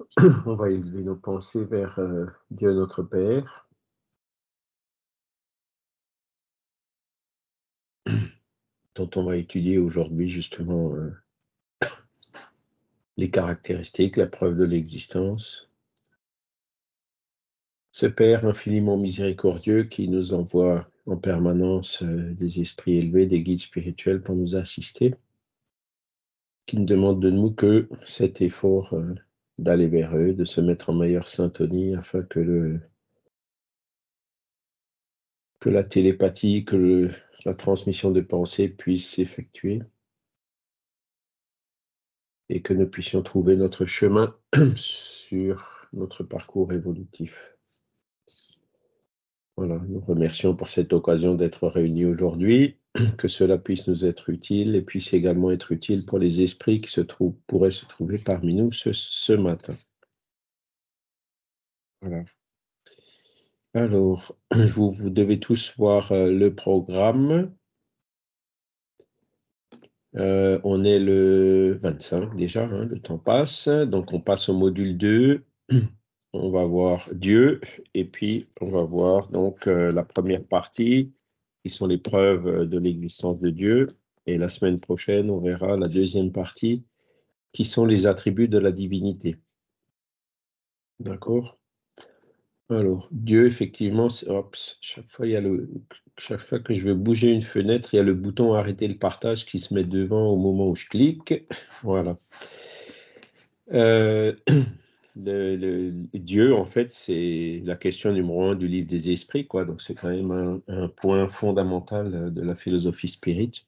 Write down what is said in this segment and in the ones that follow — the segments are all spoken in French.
On va élever nos pensées vers euh, Dieu notre Père. dont on va étudier aujourd'hui justement euh, les caractéristiques, la preuve de l'existence. Ce Père infiniment miséricordieux qui nous envoie en permanence euh, des esprits élevés, des guides spirituels pour nous assister qui ne demande de nous que cet effort euh, d'aller vers eux, de se mettre en meilleure syntonie afin que le la télépathie, que la transmission de pensée puisse s'effectuer et que nous puissions trouver notre chemin sur notre parcours évolutif. Voilà, nous remercions pour cette occasion d'être réunis aujourd'hui. que cela puisse nous être utile et puisse également être utile pour les esprits qui pourraient se trouver parmi nous ce, ce matin. Voilà. Alors, vous, vous, devez tous voir euh, le programme. Euh, on est le 25 déjà, hein, le temps passe. Donc, on passe au module 2. On va voir Dieu et puis on va voir donc euh, la première partie qui sont les preuves euh, de l'existence de Dieu. Et la semaine prochaine, on verra la deuxième partie, qui sont les attributs de la divinité. D'accord Alors, Dieu, effectivement, chaque, fois, chaque fois que je veux bouger une fenêtre, il y a le bouton arrêter le partage qui se met devant au moment où je clique. Voilà. Euh, le, Dieu, en fait, c'est la question numéro un du livre des esprits, quoi. Donc, c'est quand même un, point fondamental euh, de la philosophie spirit,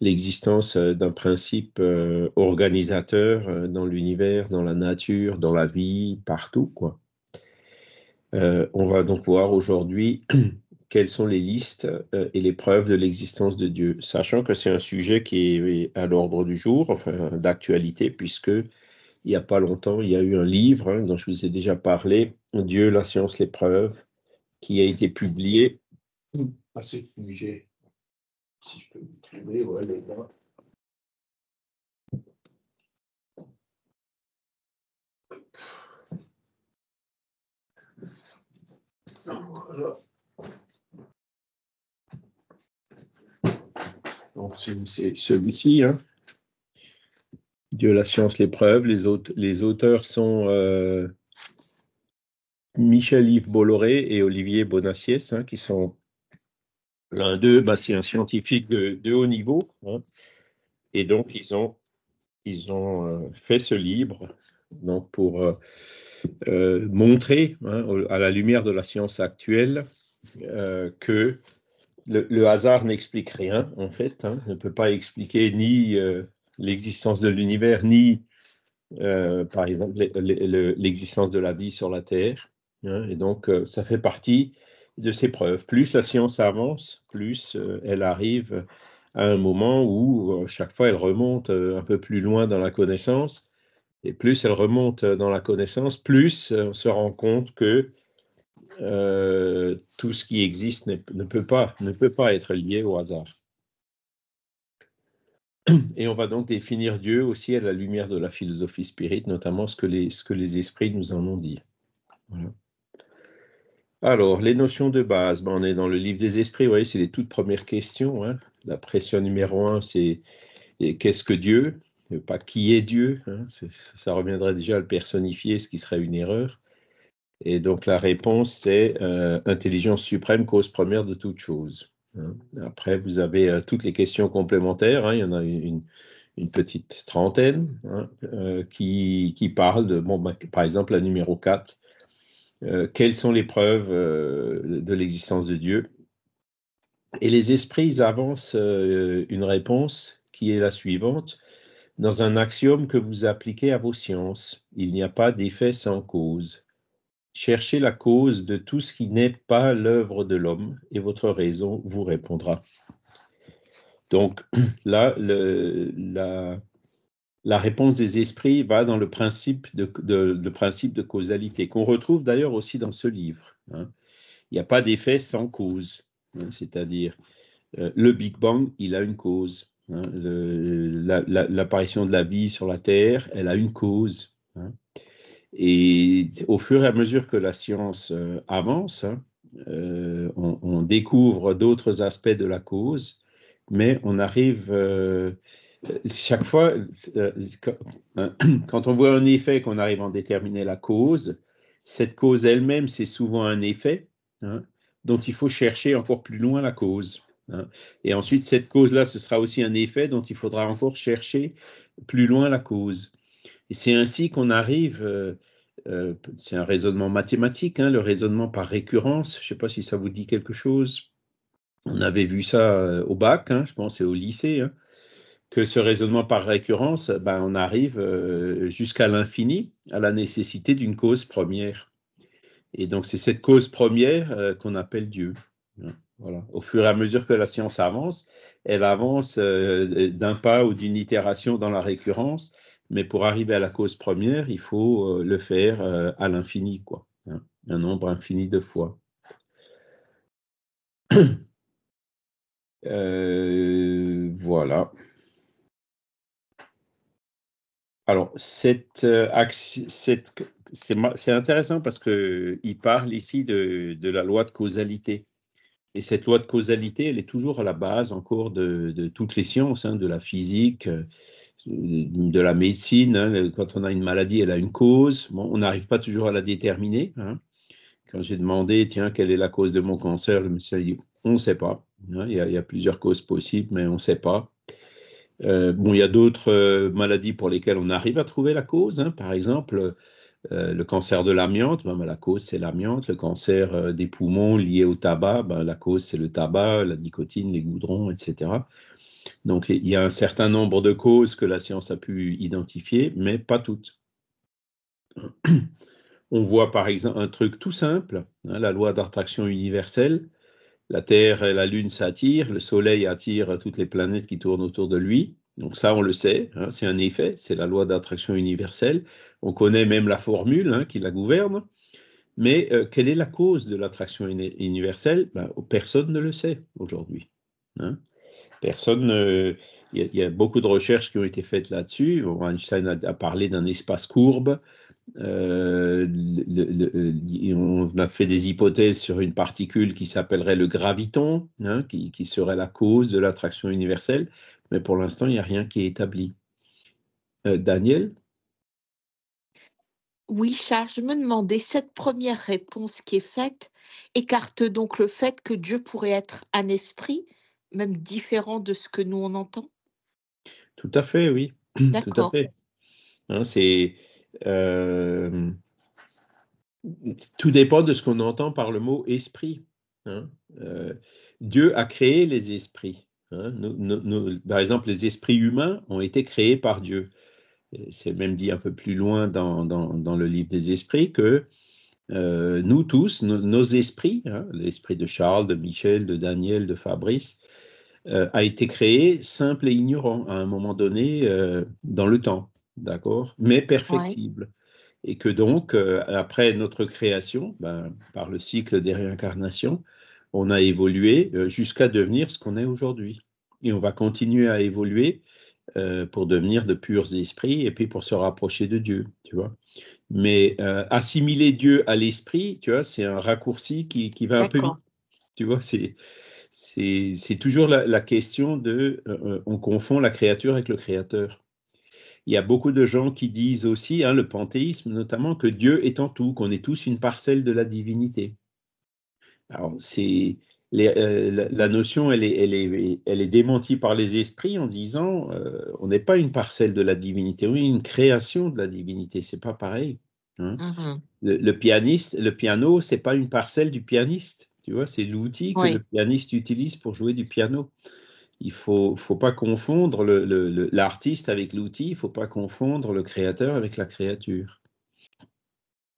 l'existence euh, d'un principe euh, organisateur dans l'univers, dans la nature, dans la vie, partout, quoi. on va donc voir aujourd'hui quelles sont les listes et les preuves de l'existence de Dieu, sachant que c'est un sujet qui est à l'ordre du jour, enfin d'actualité, puisque il n'y a pas longtemps, il y a eu un livre hein, dont je vous ai déjà parlé, Dieu, la science, l'épreuve, qui a été publié à ah, ce sujet. Si je peux vous trouver, Voilà. Donc, c'est celui-ci, hein. Dieu, la science, l'épreuve. Les, les auteurs sont euh, Michel-Yves Bolloré et Olivier Bonassiès, hein, qui sont l'un d'eux, bah, c'est un scientifique de, haut niveau. Hein. et donc, ils ont, ils ont euh, fait ce livre donc pour euh, montrer hein, à la lumière de la science actuelle que le, le hasard n'explique rien, en fait, ne peut pas expliquer ni l'existence de l'univers, ni, euh, par exemple, l'existence de la vie sur la Terre. Hein, et donc, euh, ça fait partie de ces preuves. Plus la science avance, plus euh, elle arrive à un moment où chaque fois elle remonte un peu plus loin dans la connaissance. Et plus elle remonte dans la connaissance, plus on se rend compte que tout ce qui existe ne peut pas, ne peut pas être lié au hasard. Et on va donc définir Dieu aussi à la lumière de la philosophie spirite, notamment ce que les, ce que les esprits nous en ont dit. Alors, les notions de base, ben, on est dans le livre des esprits, vous voyez, c'est les toutes premières questions. Hein. La pression numéro un, c'est qu'est-ce que Dieu euh, Pas qui est Dieu hein. Ça reviendrait déjà à le personnifier, ce qui serait une erreur. Et donc la réponse, c'est euh, intelligence suprême, cause première de toute chose. Hein. Après, vous avez euh, toutes les questions complémentaires. Hein. il y en a une, petite trentaine hein, euh, qui, qui parlent de, ben, par exemple, la numéro 4, euh, quelles sont les preuves de l'existence de Dieu Et les esprits avancent une réponse qui est la suivante. Dans un axiome que vous appliquez à vos sciences, il n'y a pas d'effet sans cause. Cherchez la cause de tout ce qui n'est pas l'œuvre de l'homme et votre raison vous répondra. Donc là, la, réponse des esprits va dans le principe de, principe de causalité, qu'on retrouve d'ailleurs aussi dans ce livre. Hein. Il n'y a pas d'effet sans cause, hein, c'est-à-dire euh, le Big Bang, il a une cause. Hein, l'apparition de la vie sur la Terre, elle a une cause. Et au fur et à mesure que la science euh, avance, hein, euh, on, découvre d'autres aspects de la cause, mais on arrive euh, chaque fois, quand on voit un effet, qu'on arrive à en déterminer la cause, cette cause elle-même, c'est souvent un effet, hein, dont il faut chercher encore plus loin la cause. Hein. Et ensuite, cette cause-là, ce sera aussi un effet dont il faudra encore chercher plus loin la cause. Et c'est ainsi qu'on arrive, euh, euh, c'est un raisonnement mathématique, hein, le raisonnement par récurrence, je ne sais pas si ça vous dit quelque chose, on avait vu ça euh, au bac, hein, je pense, et au lycée, hein, que ce raisonnement par récurrence, ben, on arrive jusqu'à l'infini, à la nécessité d'une cause première. Et donc c'est cette cause première qu'on appelle Dieu. Voilà. Au fur et à mesure que la science avance, elle avance d'un pas ou d'une itération dans la récurrence, mais pour arriver à la cause première, il faut euh, le faire euh, à l'infini, quoi, hein. un nombre infini de fois. Euh, voilà. Alors, c'est intéressant parce qu'il parle ici de, la loi de causalité. Et cette loi de causalité, elle est toujours à la base encore de, de toutes les sciences, hein, de la physique, de la médecine. Hein, quand on a une maladie, elle a une cause. on n'arrive pas toujours à la déterminer. Hein. Quand j'ai demandé, tiens, quelle est la cause de mon cancer, le médecin dit, on ne sait pas. Hein. Il, y a, plusieurs causes possibles, mais on ne sait pas. Euh, bon, il y a d'autres euh, maladies pour lesquelles on arrive à trouver la cause. Par exemple, euh, le cancer de l'amiante, ben, la cause c'est l'amiante. Le cancer des poumons lié au tabac, ben, la cause c'est le tabac, la nicotine, les goudrons, etc. Donc il y a un certain nombre de causes que la science a pu identifier, mais pas toutes. On voit par exemple un truc tout simple, hein, la loi d'attraction universelle. La Terre et la Lune s'attirent, le Soleil attire toutes les planètes qui tournent autour de lui. Donc ça, on le sait, hein, c'est un effet, c'est la loi d'attraction universelle. On connaît même la formule hein, qui la gouverne. Mais euh, quelle est la cause de l'attraction universelle ben, Personne ne le sait aujourd'hui personne. il, y a, beaucoup de recherches qui ont été faites là-dessus. Einstein a, parlé d'un espace courbe. Euh, on a fait des hypothèses sur une particule qui s'appellerait le graviton, hein, qui, serait la cause de l'attraction universelle, mais pour l'instant, il n'y a rien qui est établi. Euh, Daniel Oui, Charles, je me demandais, cette première réponse qui est faite écarte donc le fait que Dieu pourrait être un esprit même différent de ce que nous on entend Tout à fait, oui. Tout à fait. Hein, c'est. Euh, tout dépend de ce qu'on entend par le mot esprit. Hein. Euh, Dieu a créé les esprits. Hein. par exemple, les esprits humains ont été créés par Dieu. C'est même dit un peu plus loin dans, dans, le livre des esprits que euh, nous tous, nos, esprits, l'esprit de Charles, de Michel, de Daniel, de Fabrice, euh, a été créé simple et ignorant à un moment donné euh, dans le temps, d'accord Mais perfectible. Et que donc, euh, après notre création, ben, par le cycle des réincarnations, on a évolué jusqu'à devenir ce qu'on est aujourd'hui. Et on va continuer à évoluer pour devenir de purs esprits et puis pour se rapprocher de Dieu, tu vois. Mais assimiler Dieu à l'esprit, tu vois, c'est un raccourci qui, qui va un peu Tu vois, c'est c'est toujours la, question de euh, euh, on confond la créature avec le créateur. Il y a beaucoup de gens qui disent aussi, hein, le panthéisme notamment, que Dieu est en tout, qu'on est tous une parcelle de la divinité. Alors, c'est euh, la, notion, elle est, démentie par les esprits en disant on n'est pas une parcelle de la divinité, on est une création de la divinité, c'est pas pareil. Hein. Mmh le, le, pianiste, le piano, c'est pas une parcelle du pianiste. Tu vois, c'est l'outil que le pianiste utilise pour jouer du piano. Il ne faut, faut, pas confondre l'artiste avec l'outil, il ne faut pas confondre le créateur avec la créature.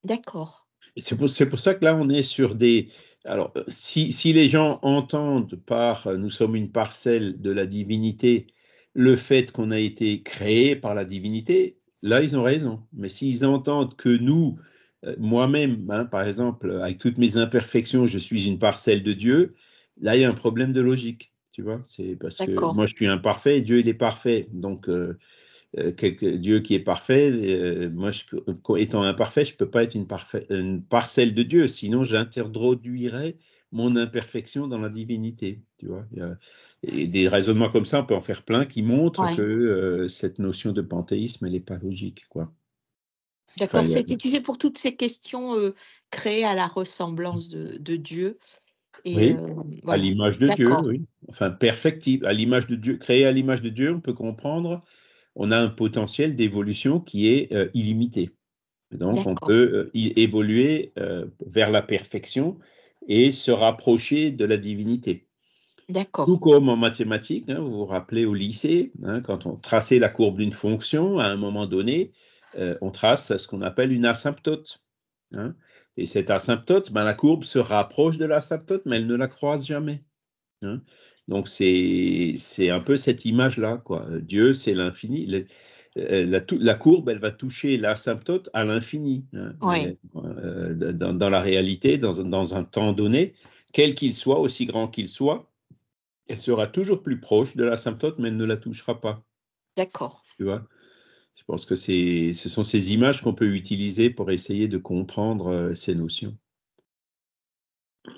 D'accord. C'est pour, pour, ça que là, on est sur des... Alors, euh, si, si, les gens entendent par euh, nous sommes une parcelle de la divinité, le fait qu'on a été créé par la divinité, là, ils ont raison. Mais s'ils entendent que nous, euh, moi-même, hein, par exemple, euh, avec toutes mes imperfections, je suis une parcelle de Dieu, là, il y a un problème de logique. Tu vois, c'est parce que moi, je suis imparfait Dieu, il est parfait. Donc, euh, Dieu qui est parfait, moi, étant imparfait, je ne peux pas être une, parcelle de Dieu, sinon j'introduirais mon imperfection dans la divinité. Tu vois et des raisonnements comme ça, on peut en faire plein qui montrent que cette notion de panthéisme, elle n'est pas logique. quoi. D'accord, c'est utilisé pour toutes ces questions euh, créées à la ressemblance de, Dieu. Et, euh, à l'image de Dieu, oui. Enfin, perfectible, à l'image de Dieu, créé à l'image de Dieu, on peut comprendre, on a un potentiel d'évolution qui est euh, illimité. Donc, on peut évoluer vers la perfection et se rapprocher de la divinité. D'accord. Tout comme en mathématiques, hein, vous vous rappelez au lycée, hein, quand on traçait la courbe d'une fonction, à un moment donné, euh, on trace ce qu'on appelle une asymptote. Hein. Et cette asymptote, ben, la courbe se rapproche de l'asymptote, mais elle ne la croise jamais. Hein. Donc c'est un peu cette image-là. Dieu, c'est l'infini. Euh, la, courbe, elle va toucher l'asymptote à l'infini. Hein. Euh, dans, la réalité, dans, dans, un temps donné, quel qu'il soit, aussi grand qu'il soit, elle sera toujours plus proche de l'asymptote, mais elle ne la touchera pas. D'accord. Tu vois je pense que ce sont ces images qu'on peut utiliser pour essayer de comprendre euh, ces notions.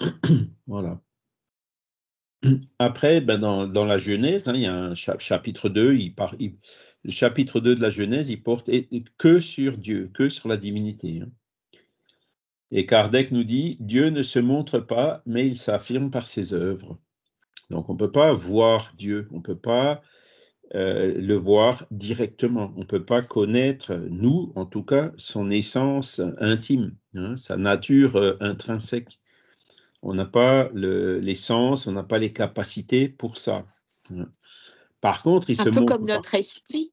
voilà. Après, ben, dans, la Genèse, hein, il y a un chapitre 2, le chapitre 2 de la Genèse, il porte que sur Dieu, que sur la divinité. Hein. Et Kardec nous dit, Dieu ne se montre pas, mais il s'affirme par ses œuvres. Donc on ne peut pas voir Dieu, on ne peut pas euh, le voir directement. On ne peut pas connaître, nous en tout cas, son essence intime, hein, sa nature euh, intrinsèque. On n'a pas l'essence, on n'a pas les capacités pour ça. Hein. Par contre, il se montre. Un peu comme notre esprit.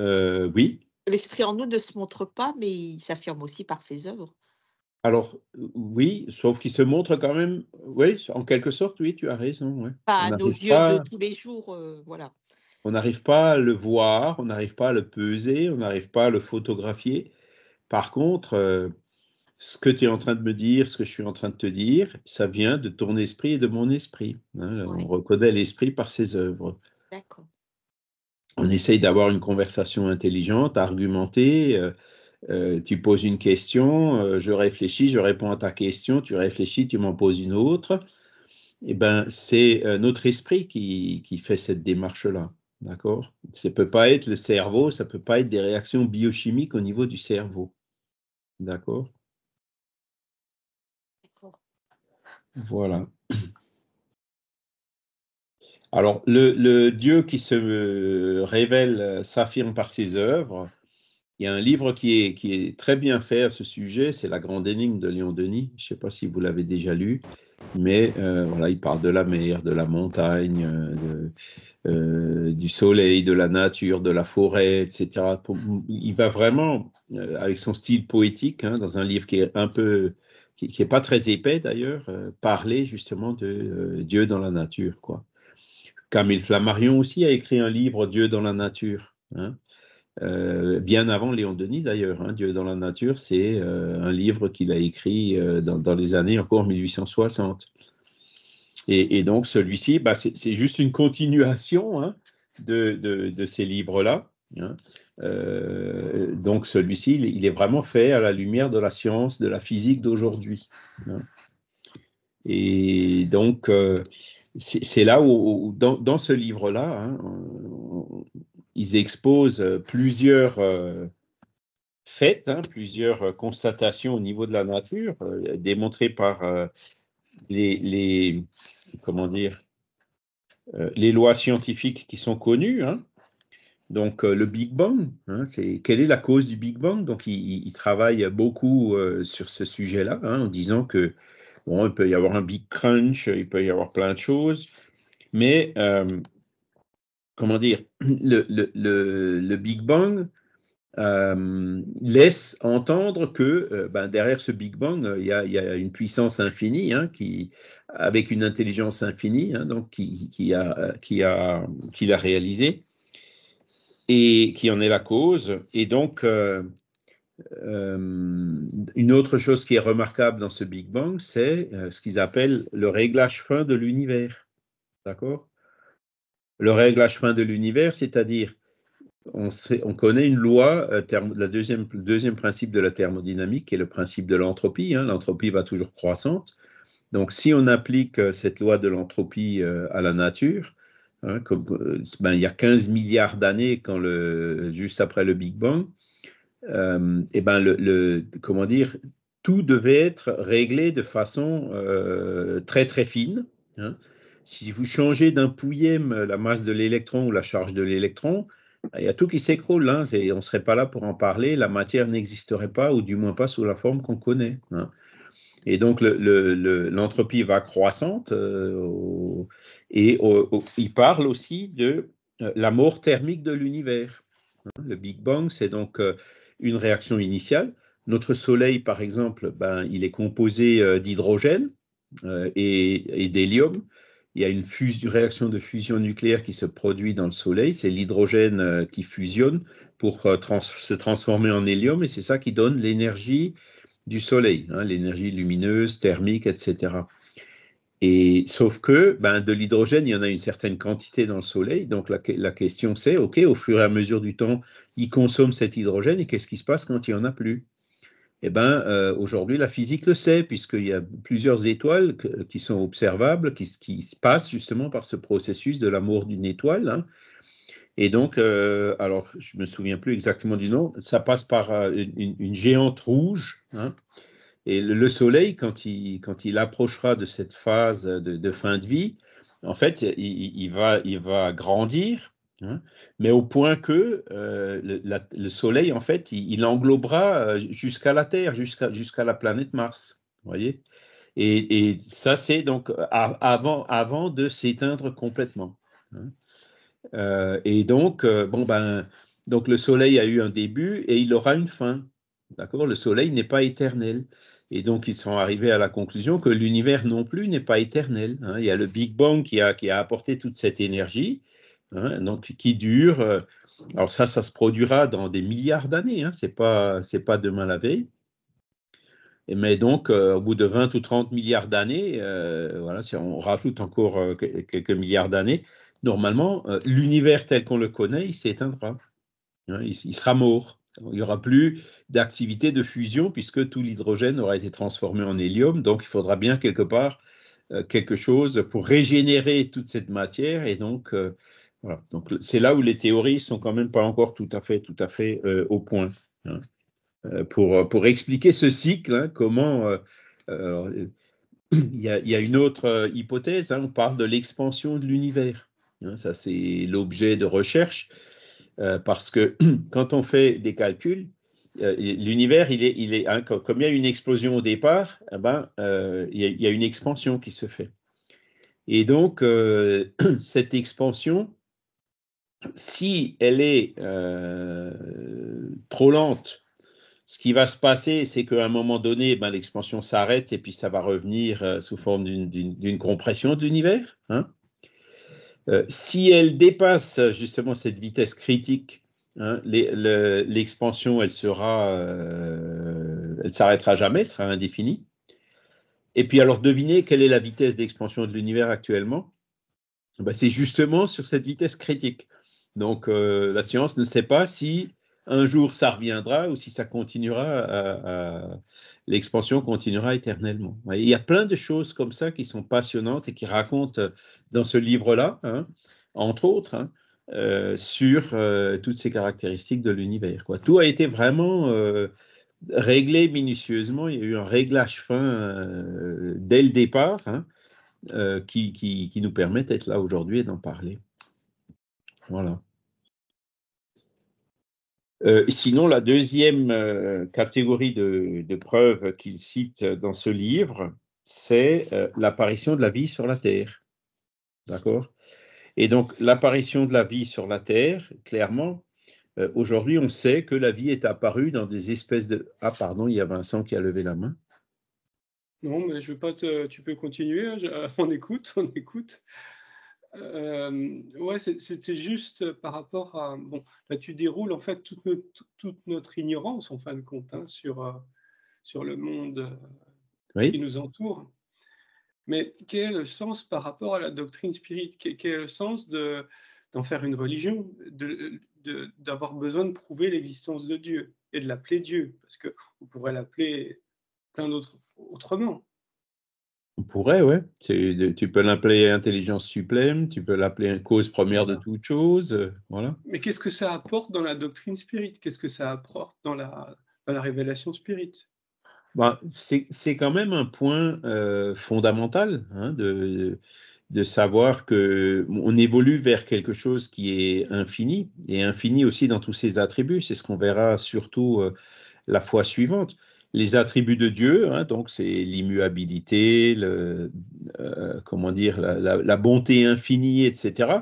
Euh, oui. L'esprit en nous ne se montre pas, mais il s'affirme aussi par ses œuvres. Alors, oui, sauf qu'il se montre quand même, oui, en quelque sorte, oui, tu as raison. Pas à nos yeux de tous les jours, euh, voilà. On n'arrive pas à le voir, on n'arrive pas à le peser, on n'arrive pas à le photographier. Par contre, euh, ce que tu es en train de me dire, ce que je suis en train de te dire, ça vient de ton esprit et de mon esprit. Hein. On reconnaît l'esprit par ses œuvres. D'accord. On essaye d'avoir une conversation intelligente, argumentée. Euh, euh, tu poses une question, euh, je réfléchis, je réponds à ta question, tu réfléchis, tu m'en poses une autre. et eh ben, c'est euh, notre esprit qui, fait cette démarche-là. D'accord Ça ne peut pas être le cerveau, ça ne peut pas être des réactions biochimiques au niveau du cerveau. D'accord Voilà. Alors, le, le Dieu qui se révèle, s'affirme par ses œuvres, il y a un livre qui est, qui très bien fait à ce sujet, c'est La Grande Énigme de Léon Denis. Je ne sais pas si vous l'avez déjà lu, mais euh, voilà, il parle de la mer, de la montagne, euh, euh, du soleil, de la nature, de la forêt, etc. Il va vraiment, avec son style poétique, hein, dans un livre qui est un peu, qui n'est pas très épais d'ailleurs, parler justement de Dieu dans la nature. Quoi. Camille Flammarion aussi a écrit un livre, Dieu dans la nature. Hein. Euh, bien avant Léon Denis d'ailleurs, hein, Dieu dans la nature, c'est euh, un livre qu'il a écrit euh, dans, les années encore 1860. Et, donc celui-ci, bah, c'est juste une continuation hein, de, ces livres-là. Hein. donc celui-ci, il, est vraiment fait à la lumière de la science, de la physique d'aujourd'hui. Et donc c'est là où, dans, dans, ce livre-là, ils exposent euh, plusieurs euh, faits, hein, plusieurs euh, constatations au niveau de la nature, démontrées par les, comment dire, les lois scientifiques qui sont connues. Hein. Donc, le Big Bang, hein, c'est quelle est la cause du Big Bang Donc, il, il, beaucoup sur ce sujet-là, en disant que bon, il peut y avoir un Big Crunch, il peut y avoir plein de choses, mais comment dire, le, Big Bang euh, laisse entendre que euh, ben, derrière ce Big Bang, euh, il y, a une puissance infinie, hein, qui, avec une intelligence infinie, hein, donc qui, a, qui l'a réalisé et qui en est la cause. Et donc, une autre chose qui est remarquable dans ce Big Bang, c'est ce qu'ils appellent le réglage fin de l'univers. D'accord le réglage fin de l'univers, c'est-à-dire on, on, connaît une loi, euh, la deuxième, le deuxième principe de la thermodynamique est le principe de l'entropie. Hein. l'entropie va toujours croissante. Donc, si on applique euh, cette loi de l'entropie euh, à la nature, hein, comme, ben, il y a 15 milliards d'années, quand le, juste après le Big Bang, et eh ben le, comment dire, tout devait être réglé de façon très très fine. Hein, si vous changez d'un pouillème euh, la masse de l'électron ou la charge de l'électron, bah, il y a tout qui s'écroule. Hein, on ne serait pas là pour en parler. La matière n'existerait pas, ou du moins pas sous la forme qu'on connaît. Hein. Et donc, l'entropie va croissante. Euh, et il parle aussi de euh, la mort thermique de l'univers. Hein. Le Big Bang, c'est donc une réaction initiale. Notre Soleil, par exemple, ben, il est composé d'hydrogène et d'hélium il y a une, réaction de fusion nucléaire qui se produit dans le Soleil, c'est l'hydrogène euh, qui fusionne pour euh, se transformer en hélium, et c'est ça qui donne l'énergie du Soleil, hein, l'énergie lumineuse, thermique, etc. Et sauf que ben, de l'hydrogène, il y en a une certaine quantité dans le Soleil, donc la, question c'est, OK, au fur et à mesure du temps, il consomme cet hydrogène, et qu'est-ce qui se passe quand il n'y en a plus eh ben, euh, aujourd'hui, la physique le sait, puisqu'il y a plusieurs étoiles qui sont observables, qui, qui, passent justement par ce processus de la mort d'une étoile. Hein. Et donc, euh, alors, je ne me souviens plus exactement du nom, ça passe par euh, une, géante rouge. Hein. Et le, Soleil, quand il, quand il approchera de cette phase de, fin de vie, en fait, va, il va grandir Hein. mais au point que euh, le, Soleil, en fait, il, englobera euh, jusqu'à la Terre, jusqu'à jusqu'à la planète Mars. voyez et, ça, c'est donc avant, avant de s'éteindre complètement. Hein. Euh, et donc, bon, ben, donc, le Soleil a eu un début et il aura une fin. D'accord Le Soleil n'est pas éternel. Et donc, ils sont arrivés à la conclusion que l'univers non plus n'est pas éternel. Hein. il y a le Big Bang qui a, qui a apporté toute cette énergie Hein, donc qui dure. Euh, alors ça, ça se produira dans des milliards d'années, hein, c'est pas, c'est pas demain la veille. Et mais donc, euh, au bout de 20 ou 30 milliards d'années, euh, voilà, si on rajoute encore quelques milliards d'années, normalement, l'univers tel qu'on le connaît, il s'éteindra. Hein, il, sera mort. Il n'y aura plus d'activité de fusion puisque tout l'hydrogène aura été transformé en hélium. Donc, il faudra bien quelque part quelque chose pour régénérer toute cette matière et donc donc c'est là où les théories sont quand même pas encore tout à fait, tout à fait euh, au point hein. euh, pour, pour expliquer ce cycle. Hein, comment euh, il, y a, une autre hypothèse. Hein. on parle de l'expansion de l'univers. ça c'est l'objet de recherche parce que quand on fait des calculs, l'univers il est, il est comme il y a une explosion au départ, eh ben, il, y a, une expansion qui se fait. Et donc cette expansion si elle est euh, trop lente, ce qui va se passer, c'est qu'à un moment donné, ben, l'expansion s'arrête et puis ça va revenir euh, sous forme d'une compression de l'univers. Hein. Euh, si elle dépasse justement cette vitesse critique, hein, l'expansion, elle sera, elle s'arrêtera jamais, elle sera indéfinie. Et puis alors, devinez quelle est la vitesse d'expansion de l'univers actuellement ben, C'est justement sur cette vitesse critique. Donc euh, la science ne sait pas si un jour ça reviendra ou si ça continuera, l'expansion continuera éternellement. il y a plein de choses comme ça qui sont passionnantes et qui racontent euh, dans ce livre-là, hein, entre autres, hein, euh, sur toutes ces caractéristiques de l'univers. Tout a été vraiment réglé minutieusement. Il y a eu un réglage fin dès le départ hein, qui, qui nous permet d'être là aujourd'hui et d'en parler. Voilà. Euh, sinon, la deuxième euh, catégorie de, preuves qu'il cite dans ce livre, c'est euh, l'apparition de la vie sur la Terre. D'accord Et donc, l'apparition de la vie sur la Terre, clairement, aujourd'hui, on sait que la vie est apparue dans des espèces de... Ah, pardon, il y a Vincent qui a levé la main. Non, mais je veux pas Tu peux continuer, hein, on écoute, on écoute. Euh, ouais, c'était juste par rapport à. Bon, là, tu déroules en fait toute notre, ignorance, en fin de compte, hein, sur, euh, sur le monde euh, qui nous entoure. Mais quel est le sens par rapport à la doctrine spirituelle quel, est le sens de, d'en faire une religion, de, d'avoir besoin de prouver l'existence de Dieu et de l'appeler Dieu Parce que vous pourrez l'appeler plein d'autres autrement. On pourrait, ouais. Tu, peux l'appeler intelligence suprême, tu peux l'appeler cause première de toute chose, euh, voilà. Mais qu'est-ce que ça apporte dans la doctrine spirit Qu'est-ce que ça apporte dans la, révélation spirit bah, C'est quand même un point euh, fondamental hein, de, savoir que on évolue vers quelque chose qui est infini et infini aussi dans tous ses attributs. C'est ce qu'on verra surtout euh, la fois suivante les attributs de Dieu, hein, donc c'est l'immuabilité, euh, comment dire, la, bonté infinie, etc.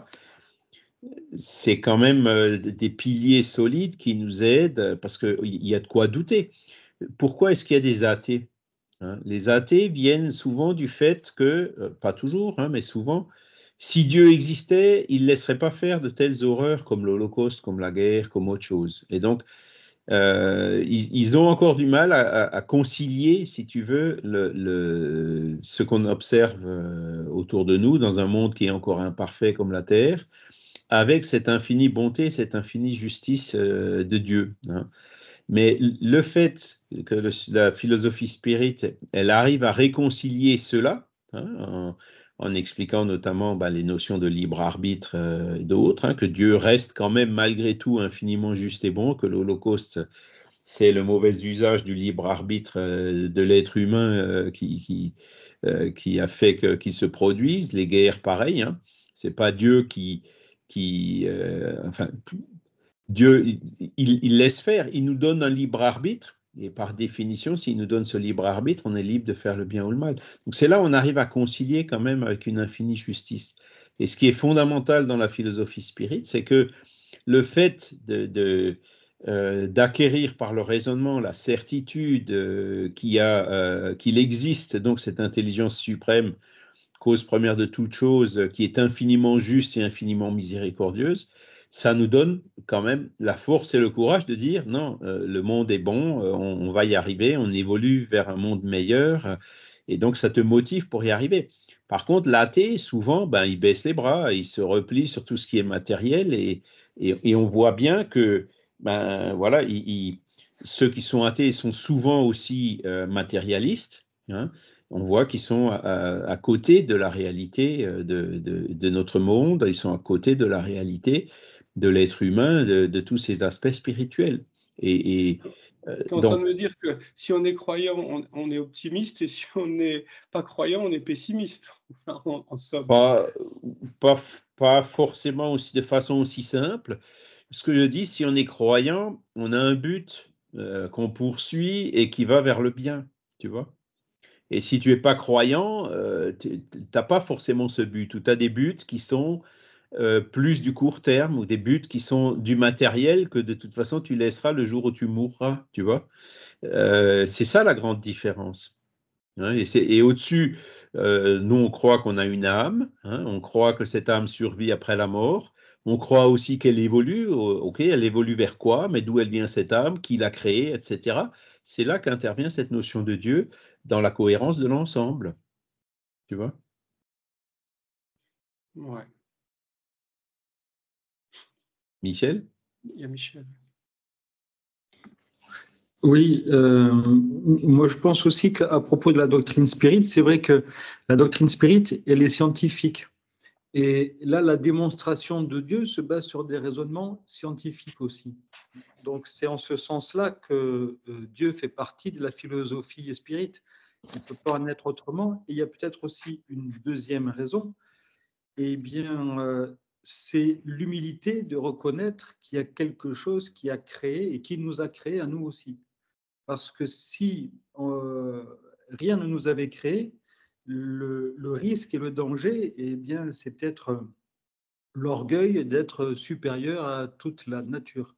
C'est quand même euh, des piliers solides qui nous aident parce qu'il y a de quoi douter. Pourquoi est-ce qu'il y a des athées hein? Les athées viennent souvent du fait que, euh, pas toujours, hein, mais souvent, si Dieu existait, il ne laisserait pas faire de telles horreurs comme l'Holocauste, comme la guerre, comme autre chose. Et donc, euh, ils, ont encore du mal à, concilier, si tu veux, ce qu'on observe euh, autour de nous dans un monde qui est encore imparfait comme la Terre, avec cette infinie bonté, cette infinie justice euh, de Dieu. Hein. Mais le fait que la philosophie spirit, elle arrive à réconcilier cela, hein, en expliquant notamment bah, les notions de libre arbitre euh, et d'autres, hein, que Dieu reste quand même malgré tout infiniment juste et bon, que l'Holocauste, c'est le mauvais usage du libre arbitre euh, de l'être humain euh, qui, qui, qui, a fait qu'il se produise, les guerres pareilles, hein, c'est pas Dieu qui... qui enfin, Dieu, il laisse faire, il nous donne un libre arbitre, et par définition, s'il nous donne ce libre arbitre, on est libre de faire le bien ou le mal. Donc c'est là où on arrive à concilier quand même avec une infinie justice. Et ce qui est fondamental dans la philosophie spirite, c'est que le fait euh, d'acquérir de, par le raisonnement la certitude euh, euh, qu'il existe donc cette intelligence suprême, cause première de toute chose, qui est infiniment juste et infiniment miséricordieuse, ça nous donne quand même la force et le courage de dire non, euh, le monde est bon, euh, on, va y arriver, on évolue vers un monde meilleur, euh, et donc ça te motive pour y arriver. Par contre, l'athée, souvent, ben, il baisse les bras, il se replie sur tout ce qui est matériel, et, on voit bien que ben, voilà, ceux qui sont athées sont souvent aussi matérialistes. Hein. on voit qu'ils sont à, côté de la réalité de, notre monde, ils sont à côté de la réalité de l'être humain, de, tous ses aspects spirituels. Et, et euh, en train de me dire que si on est croyant, on, est optimiste, et si on n'est pas croyant, on est pessimiste, Pas, pas, forcément aussi, de façon aussi simple. Ce que je dis, si on est croyant, on a un but euh, qu'on poursuit et qui va vers le bien, tu vois. Et si tu n'es pas croyant, euh, tu n'as pas forcément ce but, ou tu as des buts qui sont euh, plus du court terme ou des buts qui sont du matériel que de toute façon tu laisseras le jour où tu mourras, tu vois. Euh, c'est ça la grande différence. Hein, et, au-dessus, euh, nous on croit qu'on a une âme, hein, on croit que cette âme survit après la mort, on croit aussi qu'elle évolue, ok, elle évolue vers quoi, mais d'où elle vient cette âme, qui l'a créée, etc. C'est là qu'intervient cette notion de Dieu dans la cohérence de l'ensemble. Tu vois Ouais. Michel Michel. Oui, euh, moi je pense aussi qu'à propos de la doctrine spirit, c'est vrai que la doctrine spirit, elle est scientifique. Et là, la démonstration de Dieu se base sur des raisonnements scientifiques aussi. Donc c'est en ce sens-là que euh, Dieu fait partie de la philosophie spirit. Il ne peut pas en être autrement. Et il y a peut-être aussi une deuxième raison. Eh bien, euh, c'est l'humilité de reconnaître qu'il y a quelque chose qui a créé et qui nous a créé à nous aussi. Parce que si euh, rien ne nous avait créé, le, risque et le danger, eh bien, c'est peut-être euh, l'orgueil d'être supérieur à toute la nature.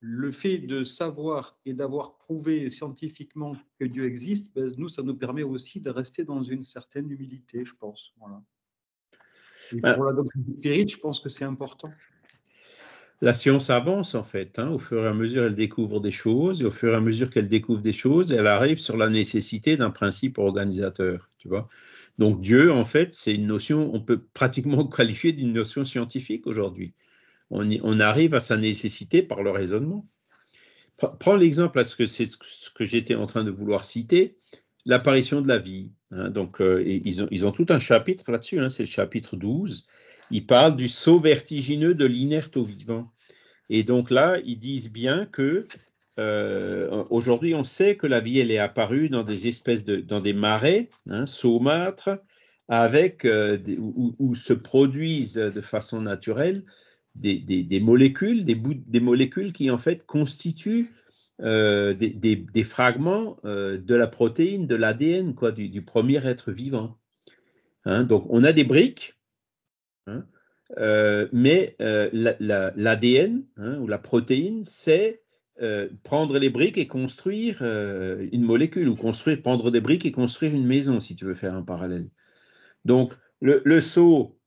Le fait de savoir et d'avoir prouvé scientifiquement que Dieu existe, ben, nous, ça nous permet aussi de rester dans une certaine humilité, je pense. Voilà. Bah. pour la doctrine je pense que c'est important. La science avance en fait. Hein. Au fur et à mesure, elle découvre des choses, et au fur et à mesure qu'elle découvre des choses, elle arrive sur la nécessité d'un principe organisateur. Tu vois Donc Dieu, en fait, c'est une notion, on peut pratiquement qualifier d'une notion scientifique aujourd'hui. On, arrive à sa nécessité par le raisonnement. Prends l'exemple à que c'est ce que j'étais en train de vouloir citer l'apparition de la vie. Hein. donc, euh, ils, ont, ils, ont, tout un chapitre là-dessus, hein. c'est le chapitre 12. Ils parlent du saut vertigineux de l'inerte au vivant. Et donc là, ils disent bien que euh, aujourd'hui, on sait que la vie, elle est apparue dans des espèces de, dans des marais hein, saumâtres, avec euh, où, se produisent de façon naturelle des, molécules, des bouts, des molécules qui en fait constituent euh, des, fragments euh, de la protéine, de l'ADN, quoi, du, premier être vivant. Hein. donc on a des briques, hein, euh, mais l'ADN hein, ou la protéine, c'est prendre les briques et construire une molécule ou construire, prendre des briques et construire une maison, si tu veux faire un parallèle. Donc le, le saut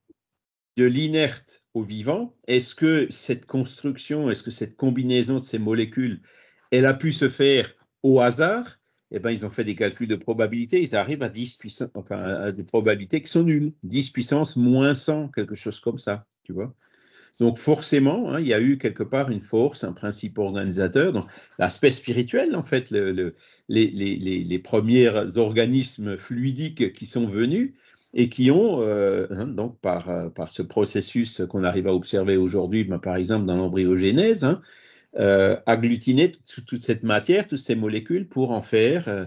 de l'inerte au vivant, est-ce que cette construction, est-ce que cette combinaison de ces molécules elle a pu se faire au hasard, eh ben, ils ont fait des calculs de probabilité, ils arrivent à 10 puissance, enfin, à des probabilités qui sont nulles, 10 puissance moins 100, quelque chose comme ça, tu vois. Donc forcément, hein, il y a eu quelque part une force, un principe organisateur. Donc l'aspect spirituel, en fait, les, premiers organismes fluidiques qui sont venus et qui ont, euh, hein, donc euh, par, ce processus qu'on arrive à observer aujourd'hui, ben, par exemple dans l'embryogenèse. hein, euh, agglutiner toute, cette matière, toutes ces molécules pour en faire euh,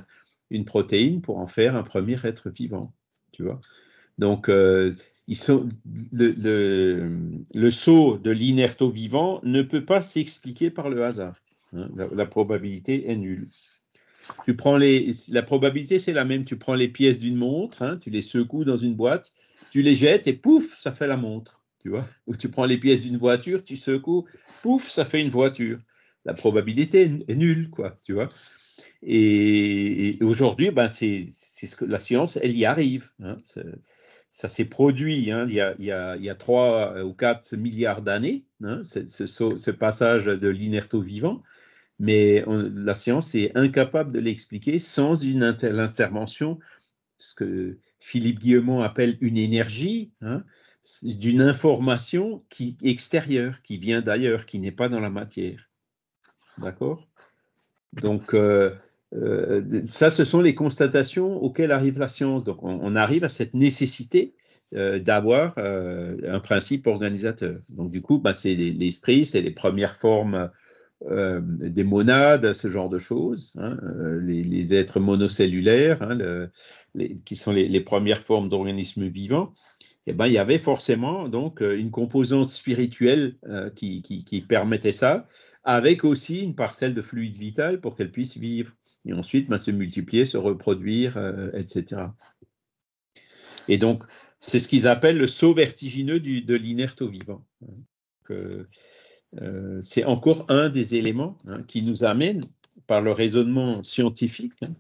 une protéine, pour en faire un premier être vivant. Tu vois Donc, euh, ils sont, le, saut de l'inerte au vivant ne peut pas s'expliquer par le hasard. Hein. la, probabilité est nulle. Tu prends les, la probabilité, c'est la même. Tu prends les pièces d'une montre, hein, tu les secoues dans une boîte, tu les jettes et pouf, ça fait la montre tu vois, où tu prends les pièces d'une voiture, tu secoues, pouf, ça fait une voiture. La probabilité est nulle, quoi, tu vois. Et, aujourd'hui, ben c'est ce que la science, elle y arrive. Hein. ça s'est produit hein, il, y a, il, y a, 3 euh, ou 4 milliards d'années, hein, ce, passage de l'inerte vivant, mais la science est incapable de l'expliquer sans une intervention, ce que Philippe Guillemont appelle une énergie, hein, d'une information qui extérieure, qui vient d'ailleurs, qui n'est pas dans la matière. D'accord Donc, euh, euh, ça, ce sont les constatations auxquelles arrive la science. Donc, on, arrive à cette nécessité euh, d'avoir un principe organisateur. Donc, du coup, bah, c'est l'esprit, c'est les premières formes des monades, ce genre de choses, hein, les, êtres monocellulaires, hein, qui sont les premières formes d'organismes vivants. Eh ben, il y avait forcément donc euh, une composante spirituelle euh, qui, permettait ça, avec aussi une parcelle de fluide vital pour qu'elle puisse vivre et ensuite ben, se multiplier, se reproduire, euh, etc. Et donc, c'est ce qu'ils appellent le saut vertigineux de l'inerte au vivant. C'est encore un des éléments hein, qui nous amène, par le raisonnement scientifique, hein,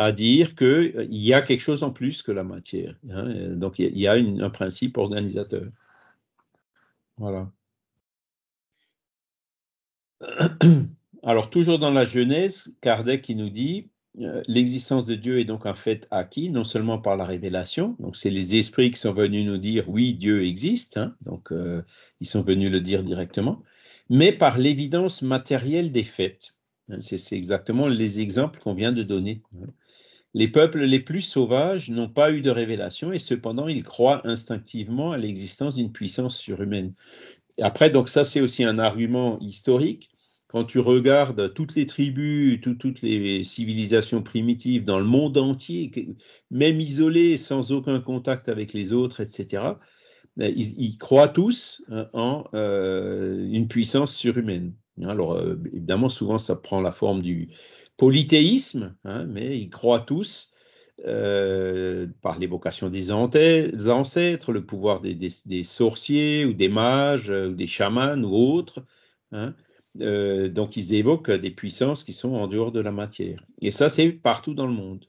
à dire qu'il euh, y a quelque chose en plus que la matière. Hein, donc il y a un principe organisateur. Voilà. Alors toujours dans la Genèse, Kardec qui nous dit euh, l'existence de Dieu est donc un fait acquis non seulement par la révélation, donc c'est les esprits qui sont venus nous dire oui Dieu existe, hein, donc euh, ils sont venus le dire directement, mais par l'évidence matérielle des faits. Hein, c'est exactement les exemples qu'on vient de donner. Les peuples les plus sauvages n'ont pas eu de révélation et cependant ils croient instinctivement à l'existence d'une puissance surhumaine. Après, donc ça c'est aussi un argument historique. Quand tu regardes toutes les tribus, toutes les civilisations primitives dans le monde entier, même isolées, sans aucun contact avec les autres, etc., ben, ils, croient tous hein, en euh, une puissance surhumaine. Alors, euh, évidemment, souvent, ça prend la forme du, polythéisme, hein, mais ils croient tous, euh, par l'évocation des ancêtres, le pouvoir des, sorciers ou des mages euh, ou des chamans ou autres. Hein. Euh, donc ils évoquent des puissances qui sont en dehors de la matière. Et ça, c'est partout dans le monde.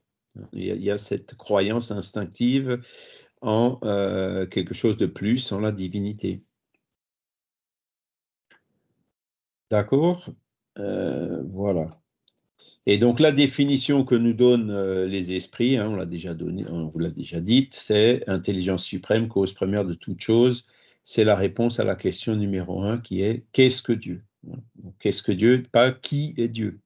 Il y, a, cette croyance instinctive en quelque chose de plus, en la divinité. D'accord Voilà. Et donc la définition que nous donnent euh, les esprits, hein, on l'a déjà donné, on vous l'a déjà dite, c'est intelligence suprême, cause première de toute chose. C'est la réponse à la question numéro un qui est qu'est-ce que Dieu Qu'est-ce que Dieu Pas qui est Dieu.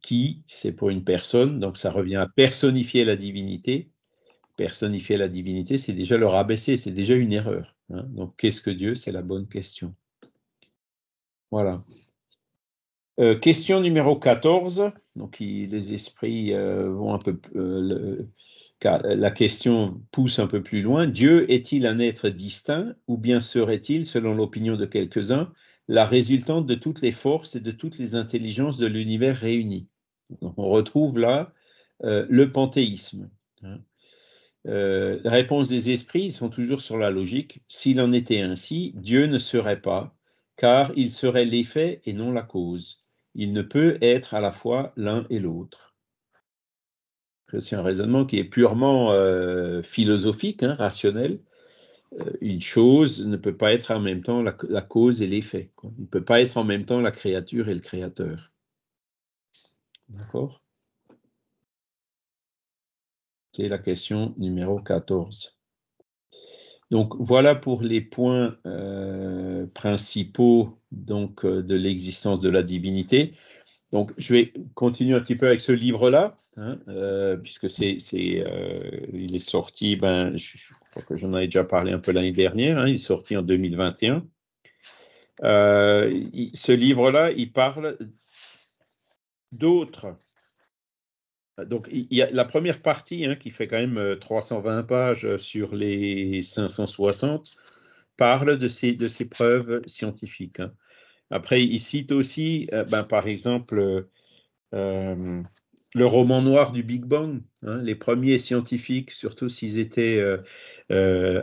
Qui, c'est pour une personne, donc ça revient à personnifier la divinité. Personnifier la divinité, c'est déjà le rabaisser, c'est déjà une erreur. Hein. Donc qu'est-ce que Dieu C'est la bonne question. Voilà. Euh, question numéro 14. Donc, les esprits euh, vont un peu. Euh, la question pousse un peu plus loin. Dieu est-il un être distinct ou bien serait-il, selon l'opinion de quelques-uns, la résultante de toutes les forces et de toutes les intelligences de l'univers réunies On retrouve là le panthéisme. la hein. réponse des esprits ils sont toujours sur la logique. S'il en était ainsi, Dieu ne serait pas, car il serait l'effet et non la cause il ne peut être à la fois l'un et l'autre. C'est un raisonnement qui est purement euh, philosophique, hein, rationnel. Euh, une chose ne peut pas être en même temps la, cause et l'effet. Il ne peut pas être en même temps la créature et le créateur. D'accord C'est la question numéro 14. Donc voilà pour les points euh, principaux donc euh, de l'existence de la divinité. Donc, je vais continuer un petit peu avec ce livre-là, hein, euh, puisque c'est, euh, il est sorti, ben, je, crois que j'en avais déjà parlé un peu l'année dernière, hein, il est sorti en 2021. ce livre-là, il parle d'autres. Donc, il a la première partie, hein, qui fait quand même 320 pages sur les 560, parle de ces, de ces preuves scientifiques. Après, il cite aussi, euh, ben, par exemple, euh, euh, le roman noir du Big Bang. Hein, les premiers scientifiques, surtout s'ils étaient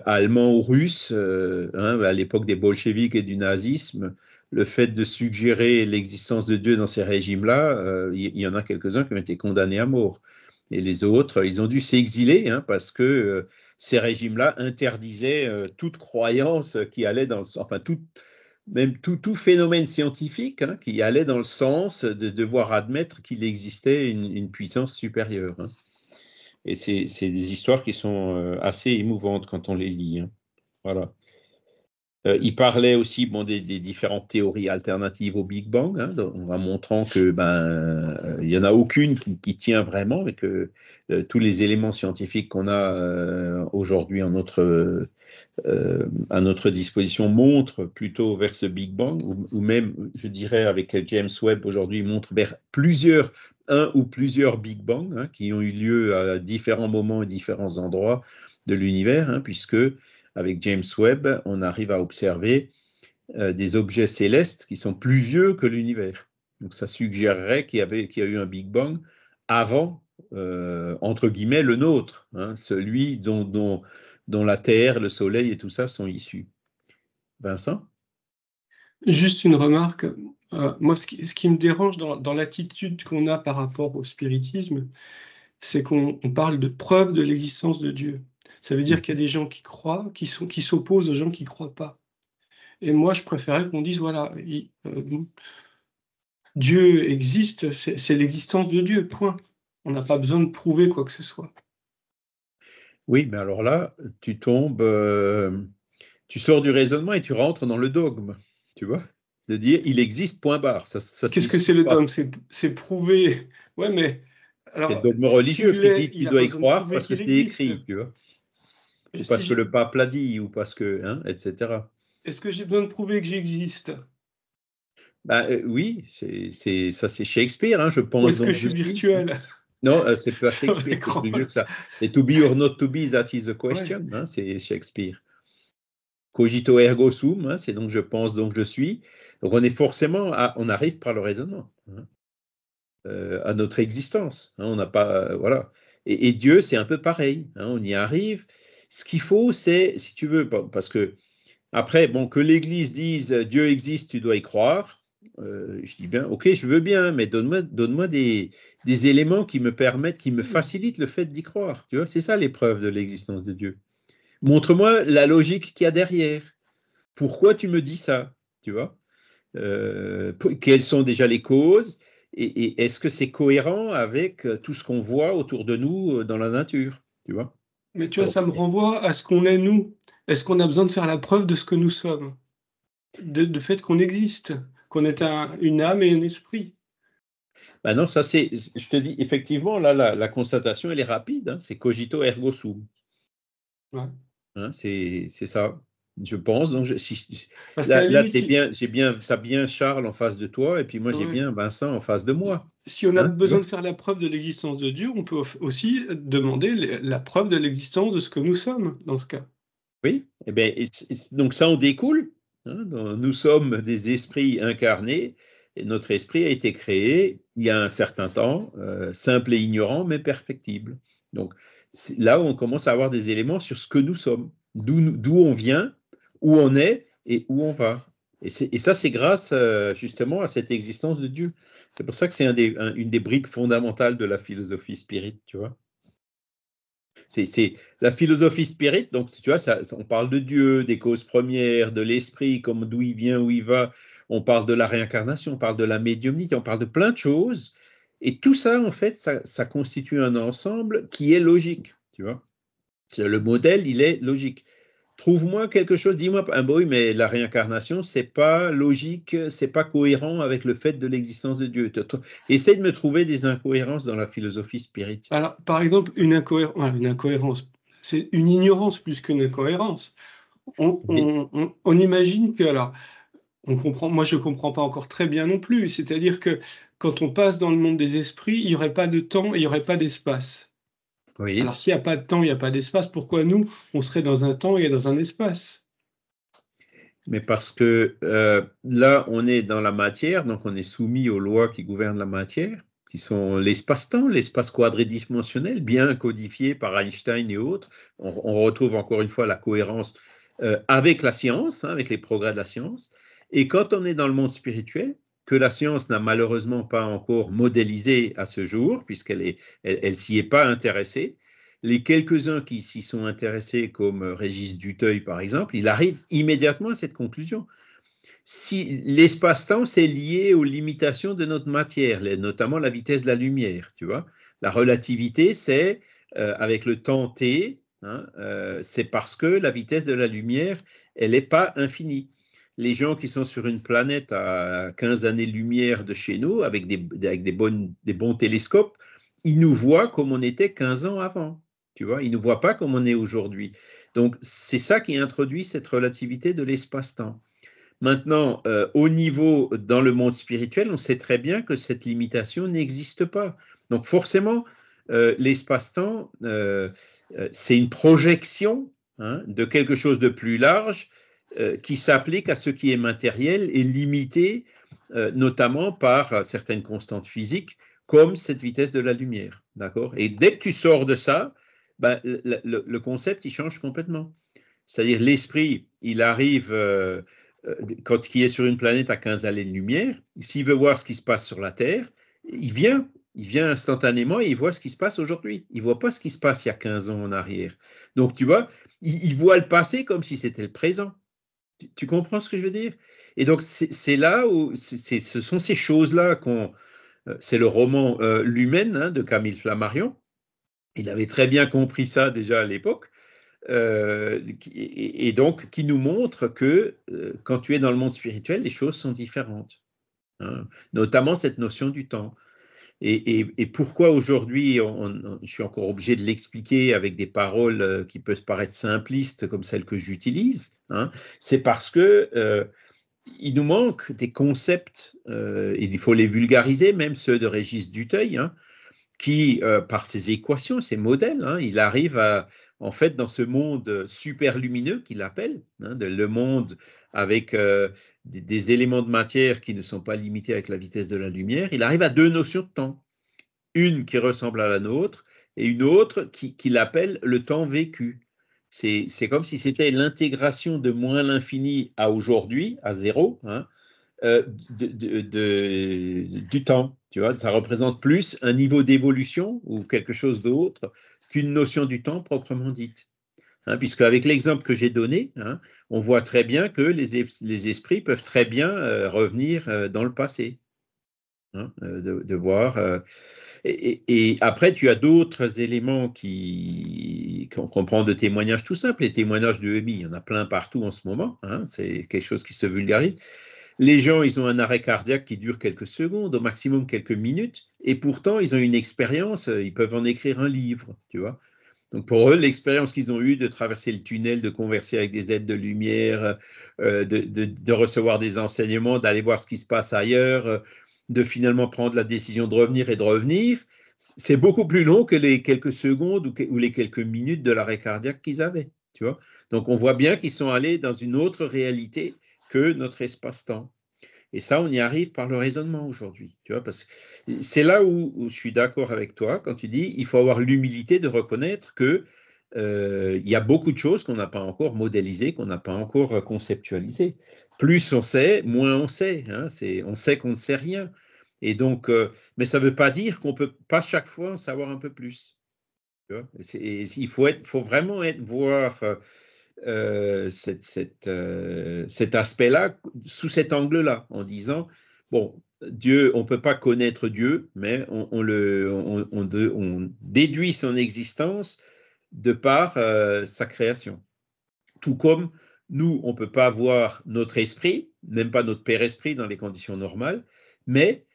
allemands ou russes, hein, à l'époque des bolcheviks et du nazisme, le fait de suggérer l'existence de Dieu dans ces régimes-là, il y, en a quelques-uns qui ont été condamnés à mort. Et les autres, ils ont dû s'exiler hein, parce que ces régimes-là interdisaient toute croyance qui allait dans le enfin toute, même tout, phénomène scientifique hein, qui allait dans le sens de devoir admettre qu'il existait une, puissance supérieure. Hein. Et c'est des histoires qui sont euh, assez émouvantes quand on les lit. Hein. Voilà. Euh, il parlait aussi bon, des, différentes théories alternatives au Big Bang, hein, en montrant que ben euh, il y en a aucune qui, tient vraiment, et que euh, tous les éléments scientifiques qu'on a aujourd'hui à notre à notre disposition montrent plutôt vers ce Big Bang, ou, même, je dirais, avec James Webb aujourd'hui, montrent vers plusieurs un ou plusieurs Big Bang hein, qui ont eu lieu à différents moments et différents endroits de l'univers, hein, puisque avec James Webb, on arrive à observer euh, des objets célestes qui sont plus vieux que l'univers. Donc ça suggérerait qu'il y, a eu un Big Bang avant, euh, entre guillemets, le nôtre, hein, celui dont, la Terre, le Soleil et tout ça sont issus. Vincent Juste une remarque. Euh, moi, ce qui, me dérange dans, dans l'attitude qu'on a par rapport au spiritisme, c'est qu'on parle de preuve de l'existence de Dieu. Ça veut dire mm. qu'il y a des gens qui croient, qui s'opposent aux gens qui ne croient pas. Et moi, je préférais qu'on dise voilà, euh, Dieu existe, c'est l'existence de Dieu, point. On n'a pas besoin de prouver quoi que ce soit. Oui, mais alors là, tu tombes, euh, tu sors du raisonnement et tu rentres dans le dogme, tu vois De dire, il existe, point barre. Qu'est-ce que c'est le dogme C'est prouver. Ouais, mais. C'est le dogme religieux qui qu'il doit y croire parce que c'est écrit, tu vois parce que le pape l'a dit, ou parce que, hein, etc. Est-ce que j'ai besoin de prouver que j'existe bah, euh, Oui, c'est ça c'est Shakespeare, hein, je pense. Est-ce que je suis virtuel Non, euh, c'est pas Shakespeare, c'est que ça. Et to be or not to be, that is the question, hein, c'est Shakespeare. Cogito ergo sum, hein, c'est donc je pense, donc je suis. Donc on est forcément, on arrive par le raisonnement euh, à notre existence. on n'a pas, voilà. et Dieu, c'est un peu pareil. on y arrive. Ce qu'il faut, c'est, si tu veux, parce que après, bon, que l'Église dise euh, Dieu existe, tu dois y croire. Euh, je dis bien, ok, je veux bien, mais donne-moi donne des, des, éléments qui me permettent, qui me hmm. facilitent le fait d'y croire. Tu vois, c'est ça l'épreuve de l'existence de Dieu. Montre-moi la logique qu'il y a derrière. Pourquoi tu me dis ça Tu vois euh, Quelles sont déjà les causes et est-ce que c'est cohérent avec tout ce qu'on voit autour de nous dans la nature Tu vois mais tu vois, ça me renvoie à ce qu'on est nous. Est-ce qu'on a besoin de faire la preuve de ce que nous sommes de, fait qu'on existe, qu'on est une âme et un esprit ben non, ça c'est, je te dis, effectivement, là, la, constatation, elle est rapide, hein. c'est cogito ergo sum. Hein, c'est ça je pense. Donc, si, là, tu bien, bien, as bien Charles en face de toi, et puis moi, j'ai bien Vincent en face de moi. Si on a hein, besoin de faire la preuve de l'existence de Dieu, on peut aussi demander la preuve de l'existence de ce que nous sommes, dans ce cas. Oui, eh ben, Et bien, donc ça en découle. Hein, nous sommes des esprits incarnés, et notre esprit a été créé il y a un certain temps, euh, simple et ignorant, mais perfectible. Donc, là, on commence à avoir des éléments sur ce que nous sommes, d'où on vient où on est et où on va. Et, ça, c'est grâce euh, justement à cette existence de Dieu. C'est pour ça que c'est une des briques fondamentales de la philosophie spirite, tu vois. C'est la philosophie spirite, donc tu vois, on parle de Dieu, des causes premières, de l'esprit, comme d'où il vient, où il va. On parle de la réincarnation, on parle de la médiumnité, on parle de plein de choses. Et tout ça, en fait, ça, ça constitue un ensemble qui est logique, tu vois. Le modèle, il est logique. Trouve-moi quelque chose, dis-moi. Ah bah mais la réincarnation, ce n'est pas logique, ce n'est pas cohérent avec le fait de l'existence de Dieu. Essaye de me trouver des incohérences dans la philosophie spirituelle. Alors, par exemple, une, incohérence. une incohérence, c'est une ignorance plus qu'une incohérence. On, imagine que, alors, on comprend, moi je ne comprends pas encore très bien non plus, c'est-à-dire que quand on passe dans le monde des esprits, il n'y aurait pas de temps, il n'y aurait pas d'espace. Alors s'il n'y a pas de temps, il n'y a pas d'espace, pourquoi nous, on serait dans un temps et dans un espace mais parce que euh, là, on est dans la matière, donc on est soumis aux lois qui gouvernent la matière, qui sont l'espace-temps, l'espace quadridimensionnel, bien codifié par Einstein et autres. On, retrouve encore une fois la cohérence euh, avec la science, hein, avec les progrès de la science. Et quand on est dans le monde spirituel, que la science n'a malheureusement pas encore modélisé à ce jour, puisqu'elle s'y est pas intéressée. Les quelques-uns qui s'y sont intéressés, comme Régis Duteuil par exemple, il arrive immédiatement à cette conclusion. Si l'espace-temps, c'est lié aux limitations de notre matière, notamment la vitesse de la lumière, tu vois. La relativité, c'est euh, avec le temps t, hein, euh, c'est parce que la vitesse de la lumière, elle n'est pas infinie les gens qui sont sur une planète à 15 années-lumière de chez nous, avec, des, bons télescopes, ils nous voient comme on était 15 ans avant. Tu vois, ils ne nous voient pas comme on est aujourd'hui. Donc, c'est ça qui introduit cette relativité de l'espace-temps. Maintenant, euh, au niveau dans le monde spirituel, on sait très bien que cette limitation n'existe pas. Donc, forcément, euh, l'espace-temps, euh, c'est une projection hein, de quelque chose de plus large euh, qui s'applique à ce qui est matériel et limité euh, notamment par euh, certaines constantes physiques, comme cette vitesse de la lumière. D'accord Et dès que tu sors de ça, ben, le, concept, il change complètement. C'est-à-dire l'esprit, il arrive, quand qui est sur une planète à 15 années-lumière, s'il veut voir ce qui se passe sur la Terre, il vient, il vient instantanément et il voit ce qui se passe aujourd'hui. Il voit pas ce qui se passe il y a 15 ans en arrière. Donc, tu vois, il voit le passé comme si c'était le présent. Tu, comprends ce que je veux dire Et donc, c'est là où ce sont ces choses-là qu'on. Euh, c'est le roman euh, l'humain hein, de Camille Flammarion. Il avait très bien compris ça déjà à l'époque. Euh, et, donc, qui nous montre que quand tu es dans le monde spirituel, les choses sont différentes. Hein. notamment cette notion du temps. Et, pourquoi aujourd'hui, je suis encore obligé de l'expliquer avec des paroles euh, qui peuvent paraître simplistes comme celles que j'utilise, hein, c'est parce que euh, il nous manque des concepts, et euh, il faut les vulgariser, même ceux de Régis Duteuil, hein, qui, par ses équations, ses modèles, hein, il arrive à, en fait, dans ce monde euh, super lumineux qu'il appelle, hein, le monde avec euh, des, éléments de matière qui ne sont pas limités avec la vitesse de la lumière, il arrive à deux notions de temps. Une qui ressemble à la nôtre et une autre qu'il qui appelle le temps vécu. C'est comme si c'était l'intégration de moins l'infini à aujourd'hui, à zéro, hein, euh, du temps. Tu vois, ça représente plus un niveau d'évolution ou quelque chose d'autre qu'une notion du temps proprement dite. Hein, puisque avec l'exemple que j'ai donné, hein, on voit très bien que les, esprits peuvent très bien euh, revenir euh, dans le passé. Hein, euh, de, voir. et, après, tu as d'autres éléments qui qu'on comprend de témoignages tout simples, les témoignages de EMI, il y en a plein partout en ce moment, c'est quelque chose qui se vulgarise. Les gens, ils ont un arrêt cardiaque qui dure quelques secondes, au maximum quelques minutes, et pourtant, ils ont une expérience, euh, ils peuvent en écrire un livre, tu vois. Donc pour eux, l'expérience qu'ils ont eue de traverser le tunnel, de converser avec des aides de lumière, euh, euh, de, recevoir des enseignements, d'aller voir ce qui se passe ailleurs, de finalement prendre la décision de revenir et de revenir, c'est beaucoup plus long que les quelques secondes ou, ou les quelques minutes de l'arrêt cardiaque qu'ils avaient. Tu vois Donc on voit bien qu'ils sont allés dans une autre réalité que notre espace-temps. Et ça, on y arrive par le raisonnement aujourd'hui. Tu vois, parce que c'est là où, je suis d'accord avec toi quand tu dis il faut avoir l'humilité de reconnaître que euh, il y a beaucoup de choses qu'on n'a pas encore modélisées, qu'on n'a pas encore conceptualisées. Plus on sait, moins on sait. Hein, on sait qu'on ne sait rien. Et donc, euh, mais ça ne veut pas dire qu'on ne peut pas chaque fois en savoir un peu plus. il faut, être, faut vraiment être, voir. Euh, euh, euh, cet aspect-là sous cet angle-là, en disant, bon, Dieu, on ne peut pas connaître Dieu, mais on, le, on, déduit son existence de par euh, sa création. Tout comme nous, on ne peut pas voir notre esprit, même pas notre Père Esprit dans les conditions normales, mais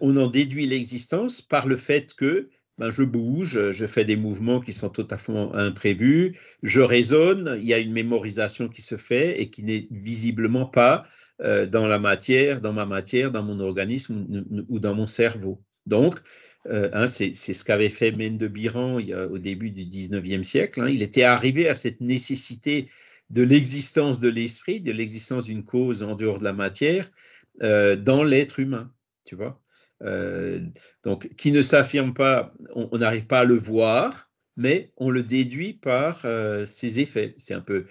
on en déduit l'existence par le fait que ben je bouge, je fais des mouvements qui sont totalement imprévus, je raisonne, il y a une mémorisation qui se fait et qui n'est visiblement pas euh, dans la matière, dans ma matière, dans mon organisme ou dans mon cerveau. Donc, euh, hein, c'est ce qu'avait fait Mendebiran au début du 19e siècle. Hein. il était arrivé à cette nécessité de l'existence de l'esprit, de l'existence d'une cause en dehors de la matière, euh, dans l'être humain, tu vois. Euh, donc, qui ne s'affirme pas, on n'arrive pas à le voir, mais on le déduit par euh, ses effets. C'est un peu,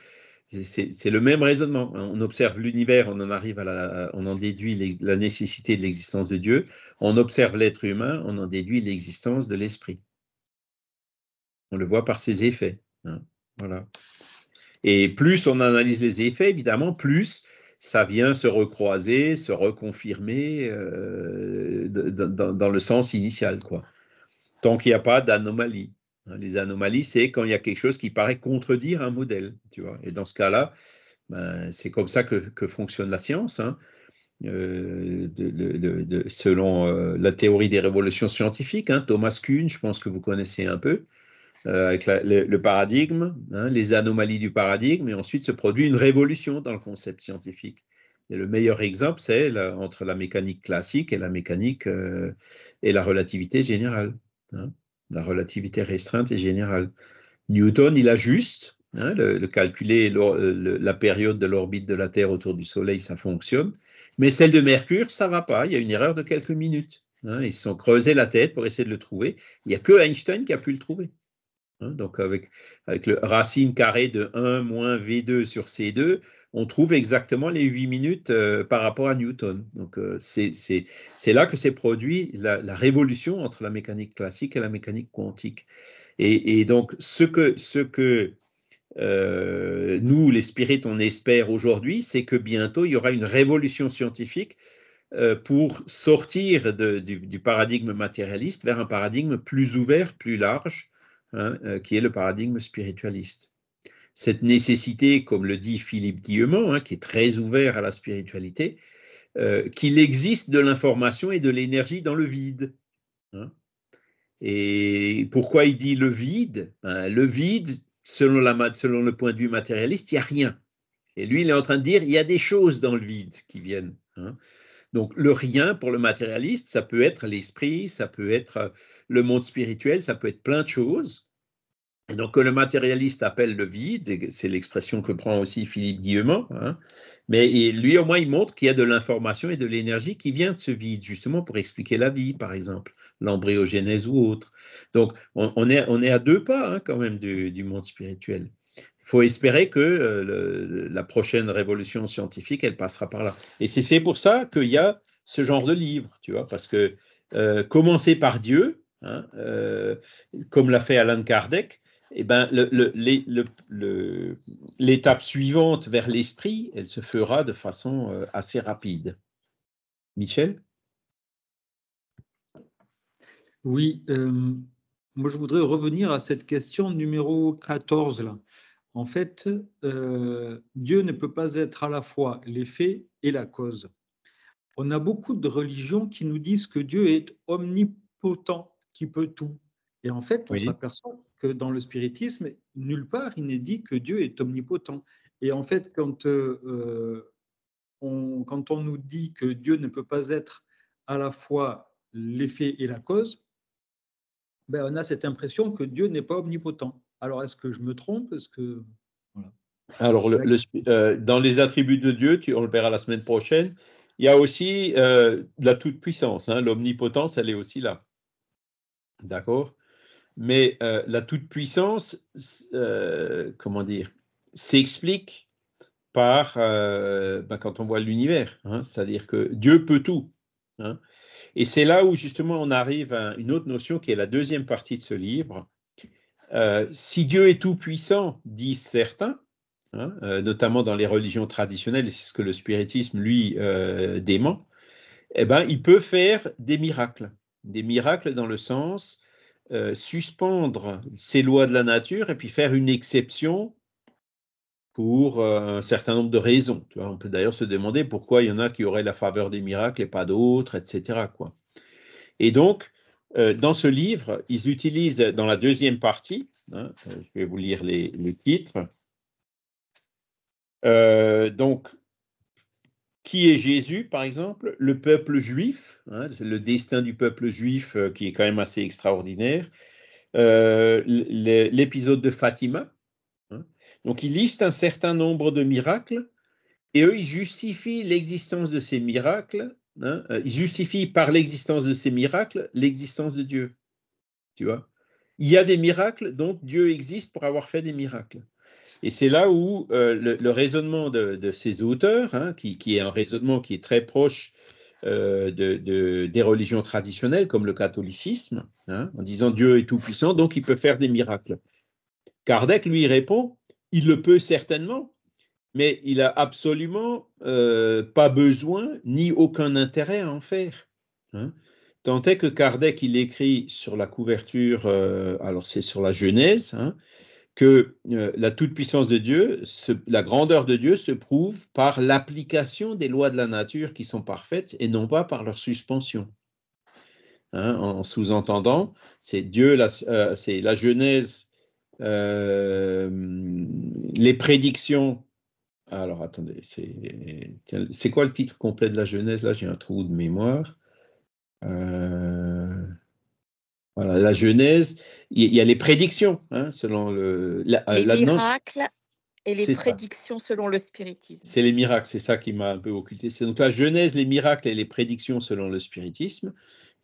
c'est le même raisonnement. Hein, on observe l'univers, on en arrive à on en déduit la nécessité de l'existence de Dieu. On observe l'être humain, on en déduit l'existence de l'esprit. On le voit par ses effets. Hein, voilà. Et plus on analyse les effets, évidemment, plus ça vient se recroiser, se reconfirmer euh, dans, le sens initial. Quoi. Tant qu'il n'y a pas d'anomalie. Hein. Les anomalies, c'est quand il y a quelque chose qui paraît contredire un modèle. Tu vois. Et dans ce cas-là, ben, c'est comme ça que, fonctionne la science. Hein. Euh, selon euh, la théorie des révolutions scientifiques, hein. Thomas Kuhn, je pense que vous connaissez un peu, euh, avec le, paradigme, hein, les anomalies du paradigme, et ensuite se produit une révolution dans le concept scientifique. Et le meilleur exemple, c'est entre la mécanique classique et la mécanique euh, et la relativité générale. Hein. la relativité restreinte et générale. Newton, il ajuste, hein, le, calculer euh, la période de l'orbite de la Terre autour du Soleil, ça fonctionne. Mais celle de Mercure, ça va pas. Il y a une erreur de quelques minutes. Hein. ils se sont creusés la tête pour essayer de le trouver. Il n'y a que Einstein qui a pu le trouver. Hein. donc avec, avec le racine carrée de 1 moins V2 sur C2, on trouve exactement les 8 minutes euh, par rapport à Newton. Donc euh, c'est là que s'est produit la, révolution entre la mécanique classique et la mécanique quantique. Et, et donc ce que, ce que euh, nous, les spirites, on espère aujourd'hui, c'est que bientôt il y aura une révolution scientifique pour sortir du, paradigme matérialiste vers un paradigme plus ouvert, plus large, Hein, euh, qui est le paradigme spiritualiste. Cette nécessité, comme le dit Philippe Guillemont, hein, qui est très ouvert à la spiritualité, euh, qu'il existe de l'information et de l'énergie dans le vide. Hein. Et pourquoi il dit le vide ben, Le vide, selon, la, selon le point de vue matérialiste, il n'y a rien. Et lui, il est en train de dire, il y a des choses dans le vide qui viennent. Donc le rien pour le matérialiste, ça peut être l'esprit, ça peut être euh, le monde spirituel, ça peut être plein de choses. Et donc, que le matérialiste appelle le vide, c'est l'expression que prend aussi Philippe Guillemot, hein, mais lui, au moins, il montre qu'il y a de l'information et de l'énergie qui vient de ce vide, justement pour expliquer la vie, par exemple, l'embryogénèse ou autre. Donc, on, est, on est à deux pas, hein, quand même, du, monde spirituel. Il faut espérer que euh, la prochaine révolution scientifique, elle passera par là. Et c'est fait pour ça qu'il y a ce genre de livre, tu vois, parce que euh, commencer par Dieu, hein, euh, comme l'a fait Alan Kardec, eh ben, l'étape suivante vers l'esprit, elle se fera de façon euh, assez rapide. Michel Oui, euh, moi je voudrais revenir à cette question numéro 14. Là. En fait, euh, Dieu ne peut pas être à la fois l'effet et la cause. On a beaucoup de religions qui nous disent que Dieu est omnipotent, qui peut tout, et en fait, on s'aperçoit que dans le spiritisme, nulle part il n'est dit que Dieu est omnipotent. Et en fait, euh, euh, quand, on, nous dit que Dieu ne peut pas être à la fois l'effet et la cause, ben, on a cette impression que Dieu n'est pas omnipotent. Alors, est-ce que je me trompe que Alors, euh, dans les attributs de Dieu, on le verra la semaine prochaine, il y a aussi la toute-puissance. Hein. L'omnipotence, elle est aussi là. D'accord mais euh, la toute-puissance, euh, comment dire, s'explique par, euh, ben, quand on voit l'univers, hein. c'est-à-dire que Dieu peut tout. Hein. Et c'est là où justement on arrive à une autre notion qui est la deuxième partie de ce livre. si Dieu est tout-puissant, disent certains, hein, notamment dans les religions traditionnelles, c'est ce que le spiritisme, lui, dément, eh ben, il peut faire des miracles. Des miracles dans le sens euh, suspendre ces lois de la nature et puis faire une exception pour euh, un certain nombre de raisons. on peut d'ailleurs se demander pourquoi il y en a qui auraient la faveur des miracles et pas d'autres, etc. Et donc, euh, dans ce livre, ils utilisent dans la deuxième partie, hein, je vais vous lire le titre, donc qui est Jésus, par exemple, le peuple juif, hein, le destin du peuple juif euh, qui est quand même assez extraordinaire, euh, l'épisode de Fatima. Hein. Donc, ils listent un certain nombre de miracles et eux, ils justifient l'existence de ces miracles, hein, euh, ils justifient par l'existence de ces miracles l'existence de Dieu. Tu vois Il y a des miracles, donc Dieu existe pour avoir fait des miracles. Et c'est là où euh, le, raisonnement de, de ces auteurs, hein, qui, est un raisonnement qui est très proche euh, de, des religions traditionnelles, comme le catholicisme, hein, en disant Dieu est tout-puissant, donc il peut faire des miracles. Kardec lui répond, il le peut certainement, mais il n'a absolument euh, pas besoin ni aucun intérêt à en faire. Hein. Tant est que Kardec, il écrit sur la couverture, alors c'est sur la Genèse, que euh, la toute-puissance de Dieu, la grandeur de Dieu se prouve par l'application des lois de la nature qui sont parfaites et non pas par leur suspension. Hein, en sous-entendant, c'est Dieu, euh, c'est la Genèse, euh, les prédictions. Alors attendez, c'est quoi le titre complet de la Genèse Là, j'ai un trou de mémoire. Euh, voilà, la Genèse, il y, a les prédictions, hein, selon le. La, euh, les miracles et les prédictions selon le spiritisme. C'est les miracles, c'est ça qui m'a un peu occulté. C'est donc la Genèse, les miracles et les prédictions selon le spiritisme.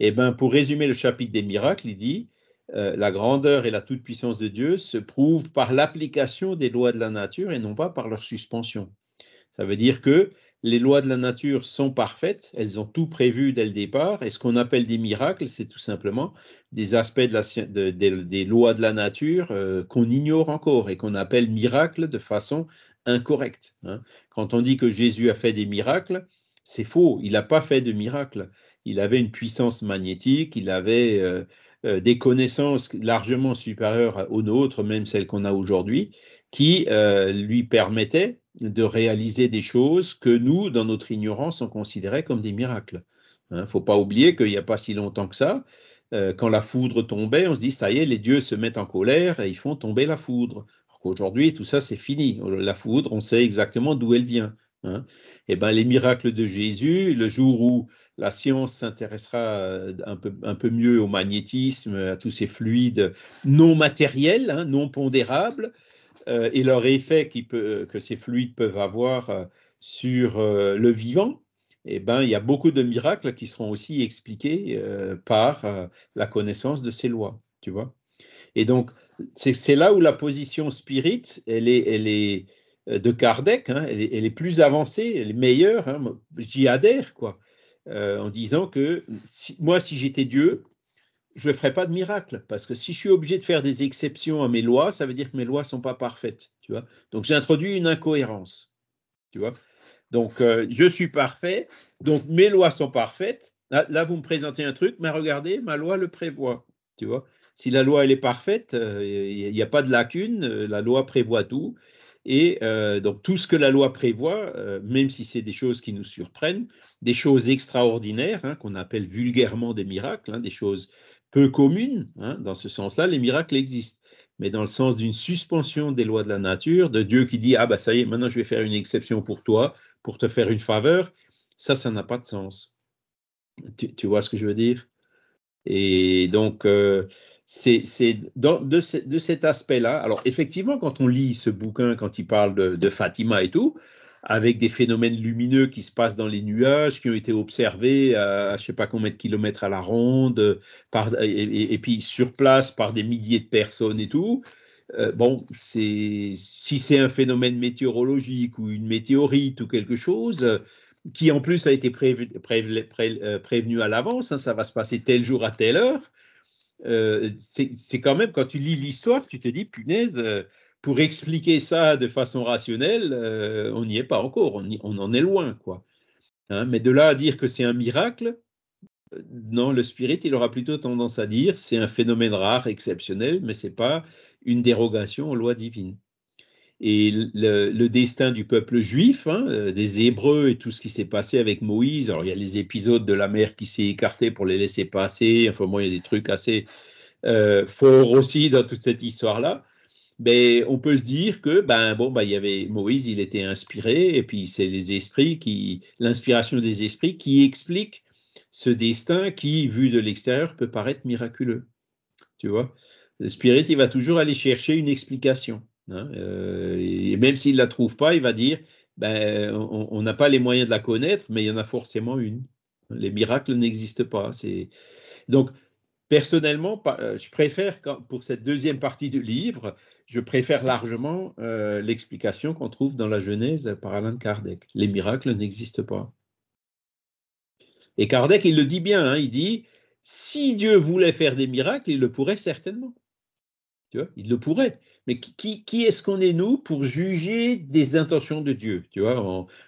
Et eh ben, pour résumer le chapitre des miracles, il dit euh, la grandeur et la toute-puissance de Dieu se prouvent par l'application des lois de la nature et non pas par leur suspension. Ça veut dire que les lois de la nature sont parfaites, elles ont tout prévu dès le départ, et ce qu'on appelle des miracles, c'est tout simplement des aspects des lois de la nature euh, qu'on ignore encore et qu'on appelle miracles de façon incorrecte. Hein. Quand on dit que Jésus a fait des miracles, c'est faux, il n'a pas fait de miracles. Il avait une puissance magnétique, il avait euh, euh, des connaissances largement supérieures aux nôtres, même celles qu'on a aujourd'hui, qui euh, lui permettait de réaliser des choses que nous, dans notre ignorance, on considérait comme des miracles. Il hein. ne faut pas oublier qu'il n'y a pas si longtemps que ça, euh, quand la foudre tombait, on se dit, ça y est, les dieux se mettent en colère et ils font tomber la foudre. Aujourd'hui, tout ça, c'est fini. La foudre, on sait exactement d'où elle vient. Et hein. eh ben, les miracles de Jésus, le jour où la science s'intéressera euh, un peu, mieux au magnétisme, à tous ces fluides non matériels, hein, non pondérables, euh, et leur effet euh, que ces fluides peuvent avoir euh, sur le vivant, eh ben, il y a beaucoup de miracles qui seront aussi expliqués par la connaissance de ces lois, tu vois. Et donc, c'est là où la position spirit, elle est, elle est de Kardec, hein, elle, est, plus avancée, elle est meilleure, hein, j'y adhère, quoi, en disant que moi, si j'étais Dieu, je ne ferai pas de miracle, parce que si je suis obligé de faire des exceptions à mes lois, ça veut dire que mes lois ne sont pas parfaites, tu vois. Donc j'ai introduit une incohérence, tu vois. Donc euh, je suis parfait, donc mes lois sont parfaites. Là, vous me présentez un truc, mais regardez, ma loi le prévoit, tu vois. Si la loi, elle est parfaite, euh, il n'y a pas de lacune, euh, la loi prévoit tout. Et donc tout ce que la loi prévoit, même si c'est des choses qui nous surprennent, des choses extraordinaires, hein, qu'on appelle vulgairement des miracles, hein, des choses peu commune, hein, dans ce sens-là, les miracles existent. Mais dans le sens d'une suspension des lois de la nature, de Dieu qui dit Ah, bah ça y est, maintenant je vais faire une exception pour toi, pour te faire une faveur, ça, ça n'a pas de sens. Tu, vois ce que je veux dire Et donc, euh, c'est de, de, cet aspect-là. Alors, effectivement, quand on lit ce bouquin, quand il parle de Fatima et tout, avec des phénomènes lumineux qui se passent dans les nuages, qui ont été observés à, je sais pas combien de kilomètres à la ronde, et, puis sur place par des milliers de personnes et tout. Euh, bon, c'est si c'est un phénomène météorologique ou une météorite ou quelque chose qui en plus a été prévu, euh, prévenu à l'avance, hein, ça va se passer tel jour à telle heure. Euh, c'est quand même, quand tu lis l'histoire, tu te dis, punaise, pour expliquer ça de façon rationnelle, euh, on n'y est pas encore, on, en est loin, quoi. Hein, mais de là à dire que c'est un miracle, euh, non, le spirit, il aura plutôt tendance à dire c'est un phénomène rare, exceptionnel, mais n'est pas une dérogation aux lois divines. Et le, destin du peuple juif, hein, euh, des Hébreux et tout ce qui s'est passé avec Moïse, alors il y a les épisodes de la mer qui s'est écartée pour les laisser passer, enfin il y a des trucs assez forts aussi dans toute cette histoire-là, ben, on peut se dire que ben bon ben, il y avait Moïse, il était inspiré et puis c'est les esprits qui l'inspiration des esprits qui explique ce destin qui vu de l'extérieur peut paraître miraculeux. Tu vois, le spirit il va toujours aller chercher une explication hein, euh, et même s'il la trouve pas, il va dire ben on n'a pas les moyens de la connaître, mais il y en a forcément une. Les miracles n'existent pas. C'est donc personnellement, euh, je préfère pour cette deuxième partie du livre je préfère largement euh, l'explication qu'on trouve dans la Genèse par Alain Kardec. Les miracles n'existent pas. Et Kardec, il le dit bien, hein, il dit, si Dieu voulait faire des miracles, il le pourrait certainement. Tu vois, il le pourrait. Mais qui, est-ce qu'on est, nous, pour juger des intentions de Dieu Tu vois,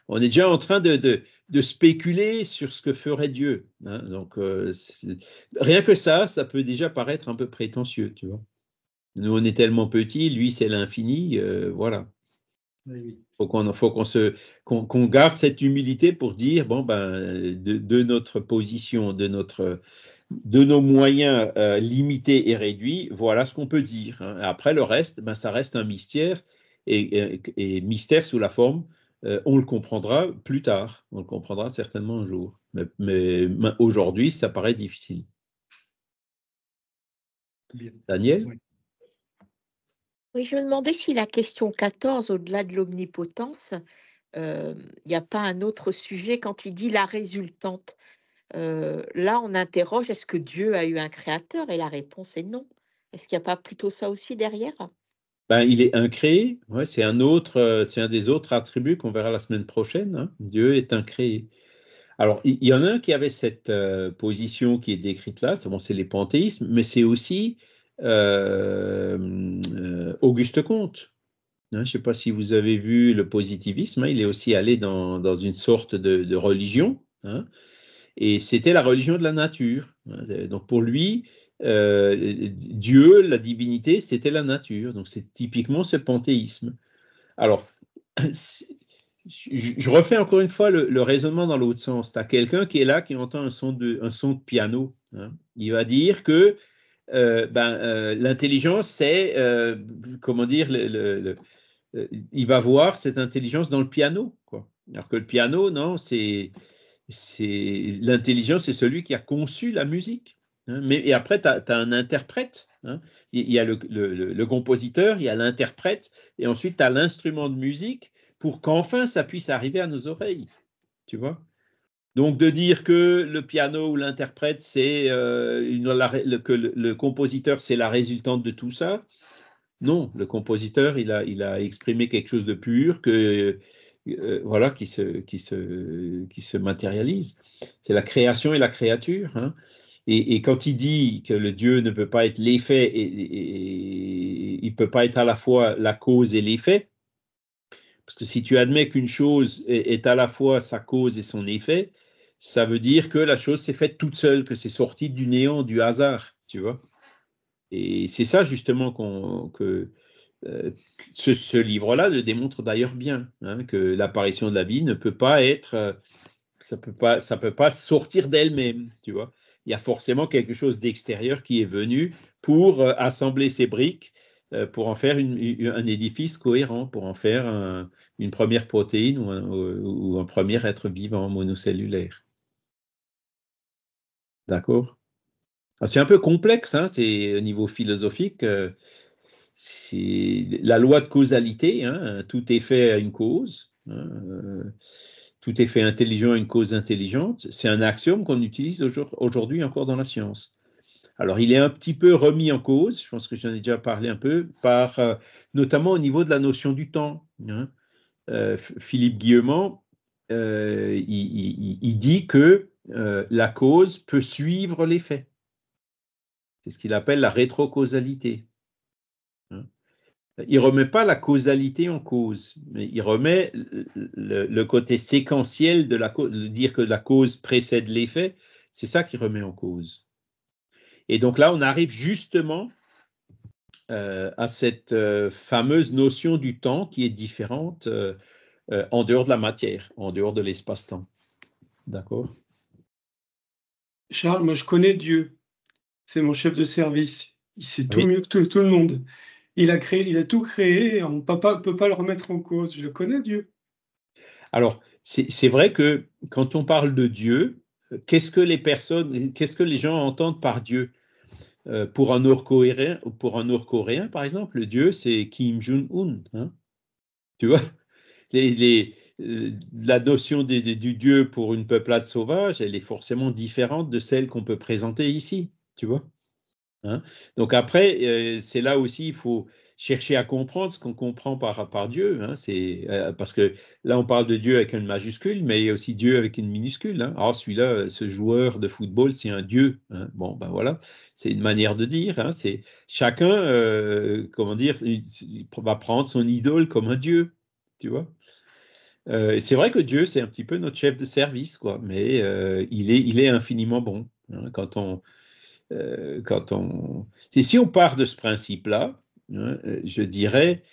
on, est déjà en train de, de, spéculer sur ce que ferait Dieu. Hein. donc, euh, rien que ça, ça peut déjà paraître un peu prétentieux, tu vois. Nous, on est tellement petit, lui, c'est l'infini. Euh, voilà. Il faut qu'on se qu'on garde cette humilité pour dire bon ben de, notre position, de notre de nos moyens euh, limités et réduits, voilà ce qu'on peut dire. Hein. Après le reste, ben, ça reste un mystère et, mystère sous la forme. Euh, on le comprendra plus tard, on le comprendra certainement un jour. Mais, aujourd'hui, ça paraît difficile. Daniel oui, je me demandais si la question 14, au-delà de l'omnipotence, euh, il n'y a pas un autre sujet quand il dit la résultante. Euh, là, on interroge est-ce que Dieu a eu un créateur Et la réponse est non. Est-ce qu'il n'y a pas plutôt ça aussi derrière ben, Il est incréé. c'est un autre, euh, c'est un des autres attributs qu'on verra la semaine prochaine. Hein. Dieu est un créé. Alors, il y, en a un qui avait cette position qui est décrite là, c'est bon, les panthéismes, mais c'est aussi euh, euh, Auguste Comte. Hein, je ne sais pas si vous avez vu le positivisme, hein, il est aussi allé dans, une sorte de, religion, hein. et c'était la religion de la nature. donc pour lui, euh, Dieu, la divinité, c'était la nature. Donc c'est typiquement ce panthéisme. Alors, je refais encore une fois le, raisonnement dans l'autre sens. Tu as quelqu'un qui est là, qui entend un son de, piano. Il va dire que euh, ben, euh, l'intelligence, c'est, euh, comment dire, il va voir cette intelligence dans le piano. Quoi. Alors que le piano, non, c'est, l'intelligence, c'est celui qui a conçu la musique. Hein. Mais, et après, tu as, un interprète. Hein. Il y a le, compositeur, il y a l'interprète, et ensuite tu as l'instrument de musique pour qu'enfin ça puisse arriver à nos oreilles. Tu vois donc de dire que le piano ou l'interprète, c'est euh, que le, compositeur, c'est la résultante de tout ça, non, le compositeur, il a, exprimé quelque chose de pur, que euh, voilà, qui se, qui qui se matérialise. C'est la création et la créature. Hein. Et, quand il dit que le Dieu ne peut pas être l'effet et, et, peut pas être à la fois la cause et l'effet, parce que si tu admets qu'une chose est, à la fois sa cause et son effet, ça veut dire que la chose s'est faite toute seule, que c'est sorti du néant, du hasard, tu vois. Et c'est ça justement qu'on que euh, ce, livre-là le démontre d'ailleurs bien, hein, que l'apparition de la vie ne peut pas être, euh, ça peut peut pas sortir d'elle-même, tu vois. Il y a forcément quelque chose d'extérieur qui est venu pour euh, assembler ces briques, pour en faire un édifice cohérent, pour en faire une première protéine ou un, ou un premier être vivant monocellulaire. D'accord ah, C'est un peu complexe, hein, c'est au niveau philosophique. Euh, c'est la loi de causalité, hein, tout est fait à une cause, hein, euh, tout est fait intelligent à une cause intelligente. C'est un axiome qu'on utilise aujourd'hui encore dans la science. Alors, il est un petit peu remis en cause, je pense que j'en ai déjà parlé un peu, par, euh, notamment au niveau de la notion du temps. Hein. Philippe Guillemont, il, dit que euh, la cause peut suivre l'effet. C'est ce qu'il appelle la rétrocausalité. Hein. il ne remet pas la causalité en cause, mais il remet le, côté séquentiel de la dire que la cause précède l'effet, c'est ça qu'il remet en cause. Et donc là, on arrive justement euh, à cette euh, fameuse notion du temps qui est différente en dehors de la matière, en dehors de l'espace-temps. D'accord Charles, moi je connais Dieu. C'est mon chef de service. Il sait tout mieux que tout, le monde. Il a créé, il a tout créé. on ne peut pas le remettre en cause. Je connais Dieu. Alors, c'est vrai que quand on parle de Dieu, euh, qu'est-ce que les personnes, qu'est-ce que les gens entendent par Dieu euh, pour un Nord-Coréen, nord par exemple, le Dieu c'est Kim Jong Un, hein. tu vois. Euh, la notion du Dieu pour une peuplade sauvage, elle est forcément différente de celle qu'on peut présenter ici, tu vois. Hein. Donc après, euh, c'est là aussi, il faut chercher à comprendre ce qu'on comprend par, Dieu. Hein. Euh, parce que là, on parle de Dieu avec une majuscule, mais il y a aussi Dieu avec une minuscule. Hein. Ah, celui-là, ce joueur de football, c'est un Dieu. Hein. Bon, ben voilà, c'est une manière de dire. c'est, chacun, comment dire, va prendre son idole comme un Dieu. Tu vois euh, c'est vrai que Dieu, c'est un petit peu notre chef de service, quoi, mais euh, il, est, il est infiniment bon. Hein, quand on, euh, quand on... si on part de ce principe-là, hein, je dirais,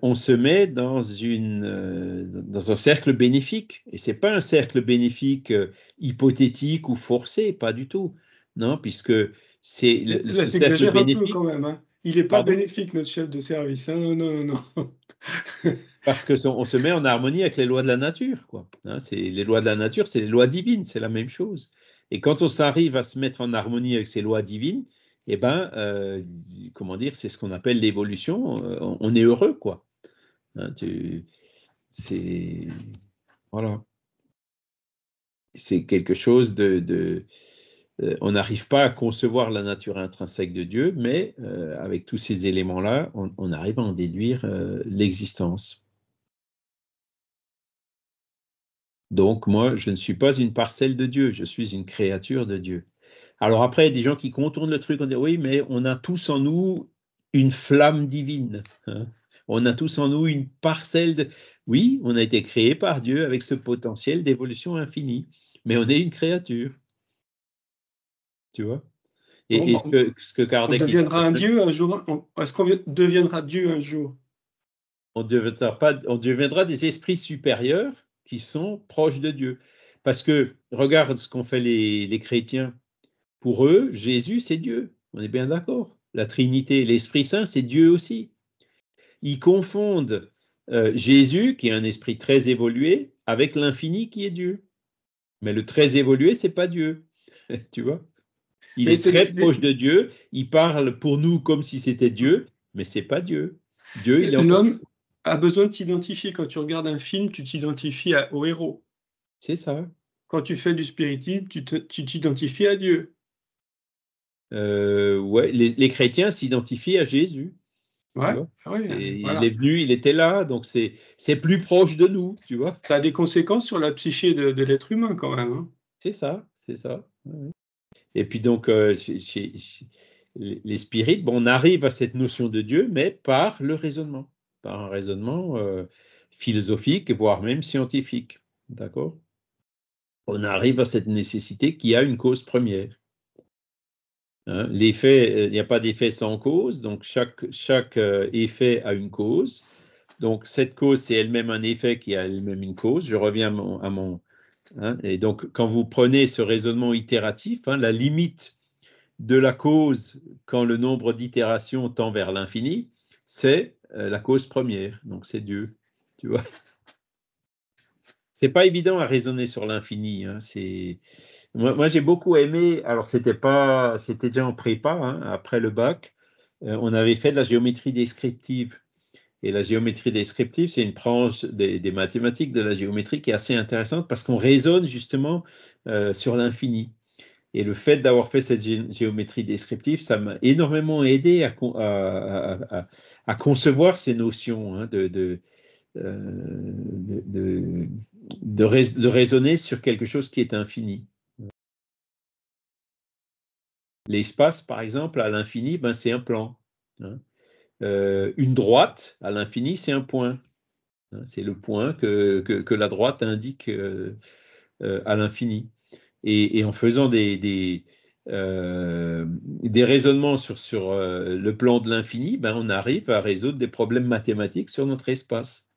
on se met dans, une, dans un cercle bénéfique. Et ce n'est pas un cercle bénéfique hypothétique ou forcé, pas du tout. Non, puisque c'est le, cercle bénéfique. Un peu quand même, hein. Il n'est pas bénéfique, notre chef de service. Non, non, non. Parce que on se met en harmonie avec les lois de la nature, quoi. Hein, c'est les lois de la nature, c'est les lois divines, c'est la même chose. Et quand on s'arrive à se mettre en harmonie avec ces lois divines, et eh ben, euh, comment dire, c'est ce qu'on appelle l'évolution. Euh, on, est heureux, quoi. Hein, c'est voilà. C'est quelque chose de euh, on n'arrive pas à concevoir la nature intrinsèque de Dieu, mais euh, avec tous ces éléments-là, on, arrive à en déduire euh, l'existence. Donc moi, je ne suis pas une parcelle de Dieu, je suis une créature de Dieu. Alors après, il y a des gens qui contournent le truc en disant, oui, mais on a tous en nous une flamme divine. Hein. on a tous en nous une parcelle de... Oui, on a été créé par Dieu avec ce potentiel d'évolution infinie, mais on est une créature. Tu vois est-ce bah, que, On deviendra un dieu un jour Est-ce qu'on deviendra dieu un jour on deviendra, pas, des esprits supérieurs qui sont proches de Dieu. Parce que regarde ce qu'ont fait les, chrétiens. Pour eux, Jésus, c'est Dieu. On est bien d'accord. La Trinité, l'Esprit Saint, c'est Dieu aussi. Ils confondent euh, Jésus, qui est un esprit très évolué, avec l'infini qui est Dieu. Mais le très évolué, c'est pas Dieu. tu vois il est, très proche de Dieu. Il parle pour nous comme si c'était Dieu, mais c'est pas Dieu. Dieu, il L'homme a besoin de s'identifier. Quand tu regardes un film, tu t'identifies au héros. C'est ça. Quand tu fais du spiritisme, tu t'identifies à Dieu. Euh, ouais, les, chrétiens s'identifient à Jésus. Ouais, ah voilà. Il est venu, il était là, donc c'est plus proche de nous, tu vois. Ça a des conséquences sur la psyché de, l'être humain quand même. Hein. C'est ça, c'est ça. Et puis donc, euh, les spirites, on arrive à cette notion de Dieu, mais par le raisonnement, par un raisonnement euh, philosophique, voire même scientifique. D'accord On arrive à cette nécessité qui a une cause première. Hein, l'effet, euh, il n'y a pas d'effet sans cause, donc chaque, chaque effet a une cause. Donc cette cause, c'est elle-même un effet qui a elle-même une cause. Je reviens à mon, Hein. et donc, quand vous prenez ce raisonnement itératif, hein, la limite de la cause quand le nombre d'itérations tend vers l'infini, c'est euh, la cause première, donc c'est Dieu. Tu vois C'est pas évident à raisonner sur l'infini. Hein. c'est moi, j'ai beaucoup aimé. Alors c'était pas, c'était déjà en prépa, après le bac, euh, on avait fait de la géométrie descriptive et la géométrie descriptive, c'est une branche des, mathématiques de la géométrie qui est assez intéressante parce qu'on raisonne justement euh, sur l'infini. Et le fait d'avoir fait cette géométrie descriptive, ça m'a énormément aidé à, concevoir ces notions hein, euh, de, raisonner sur quelque chose qui est infini. L'espace, par exemple, à l'infini, ben, c'est un plan. Hein. Euh, une droite à l'infini, c'est un point. Hein, c'est le point que, la droite indique euh, euh, à l'infini. Et, en faisant des, raisonnements sur, le plan de l'infini, ben, on arrive à résoudre des problèmes mathématiques sur notre espace.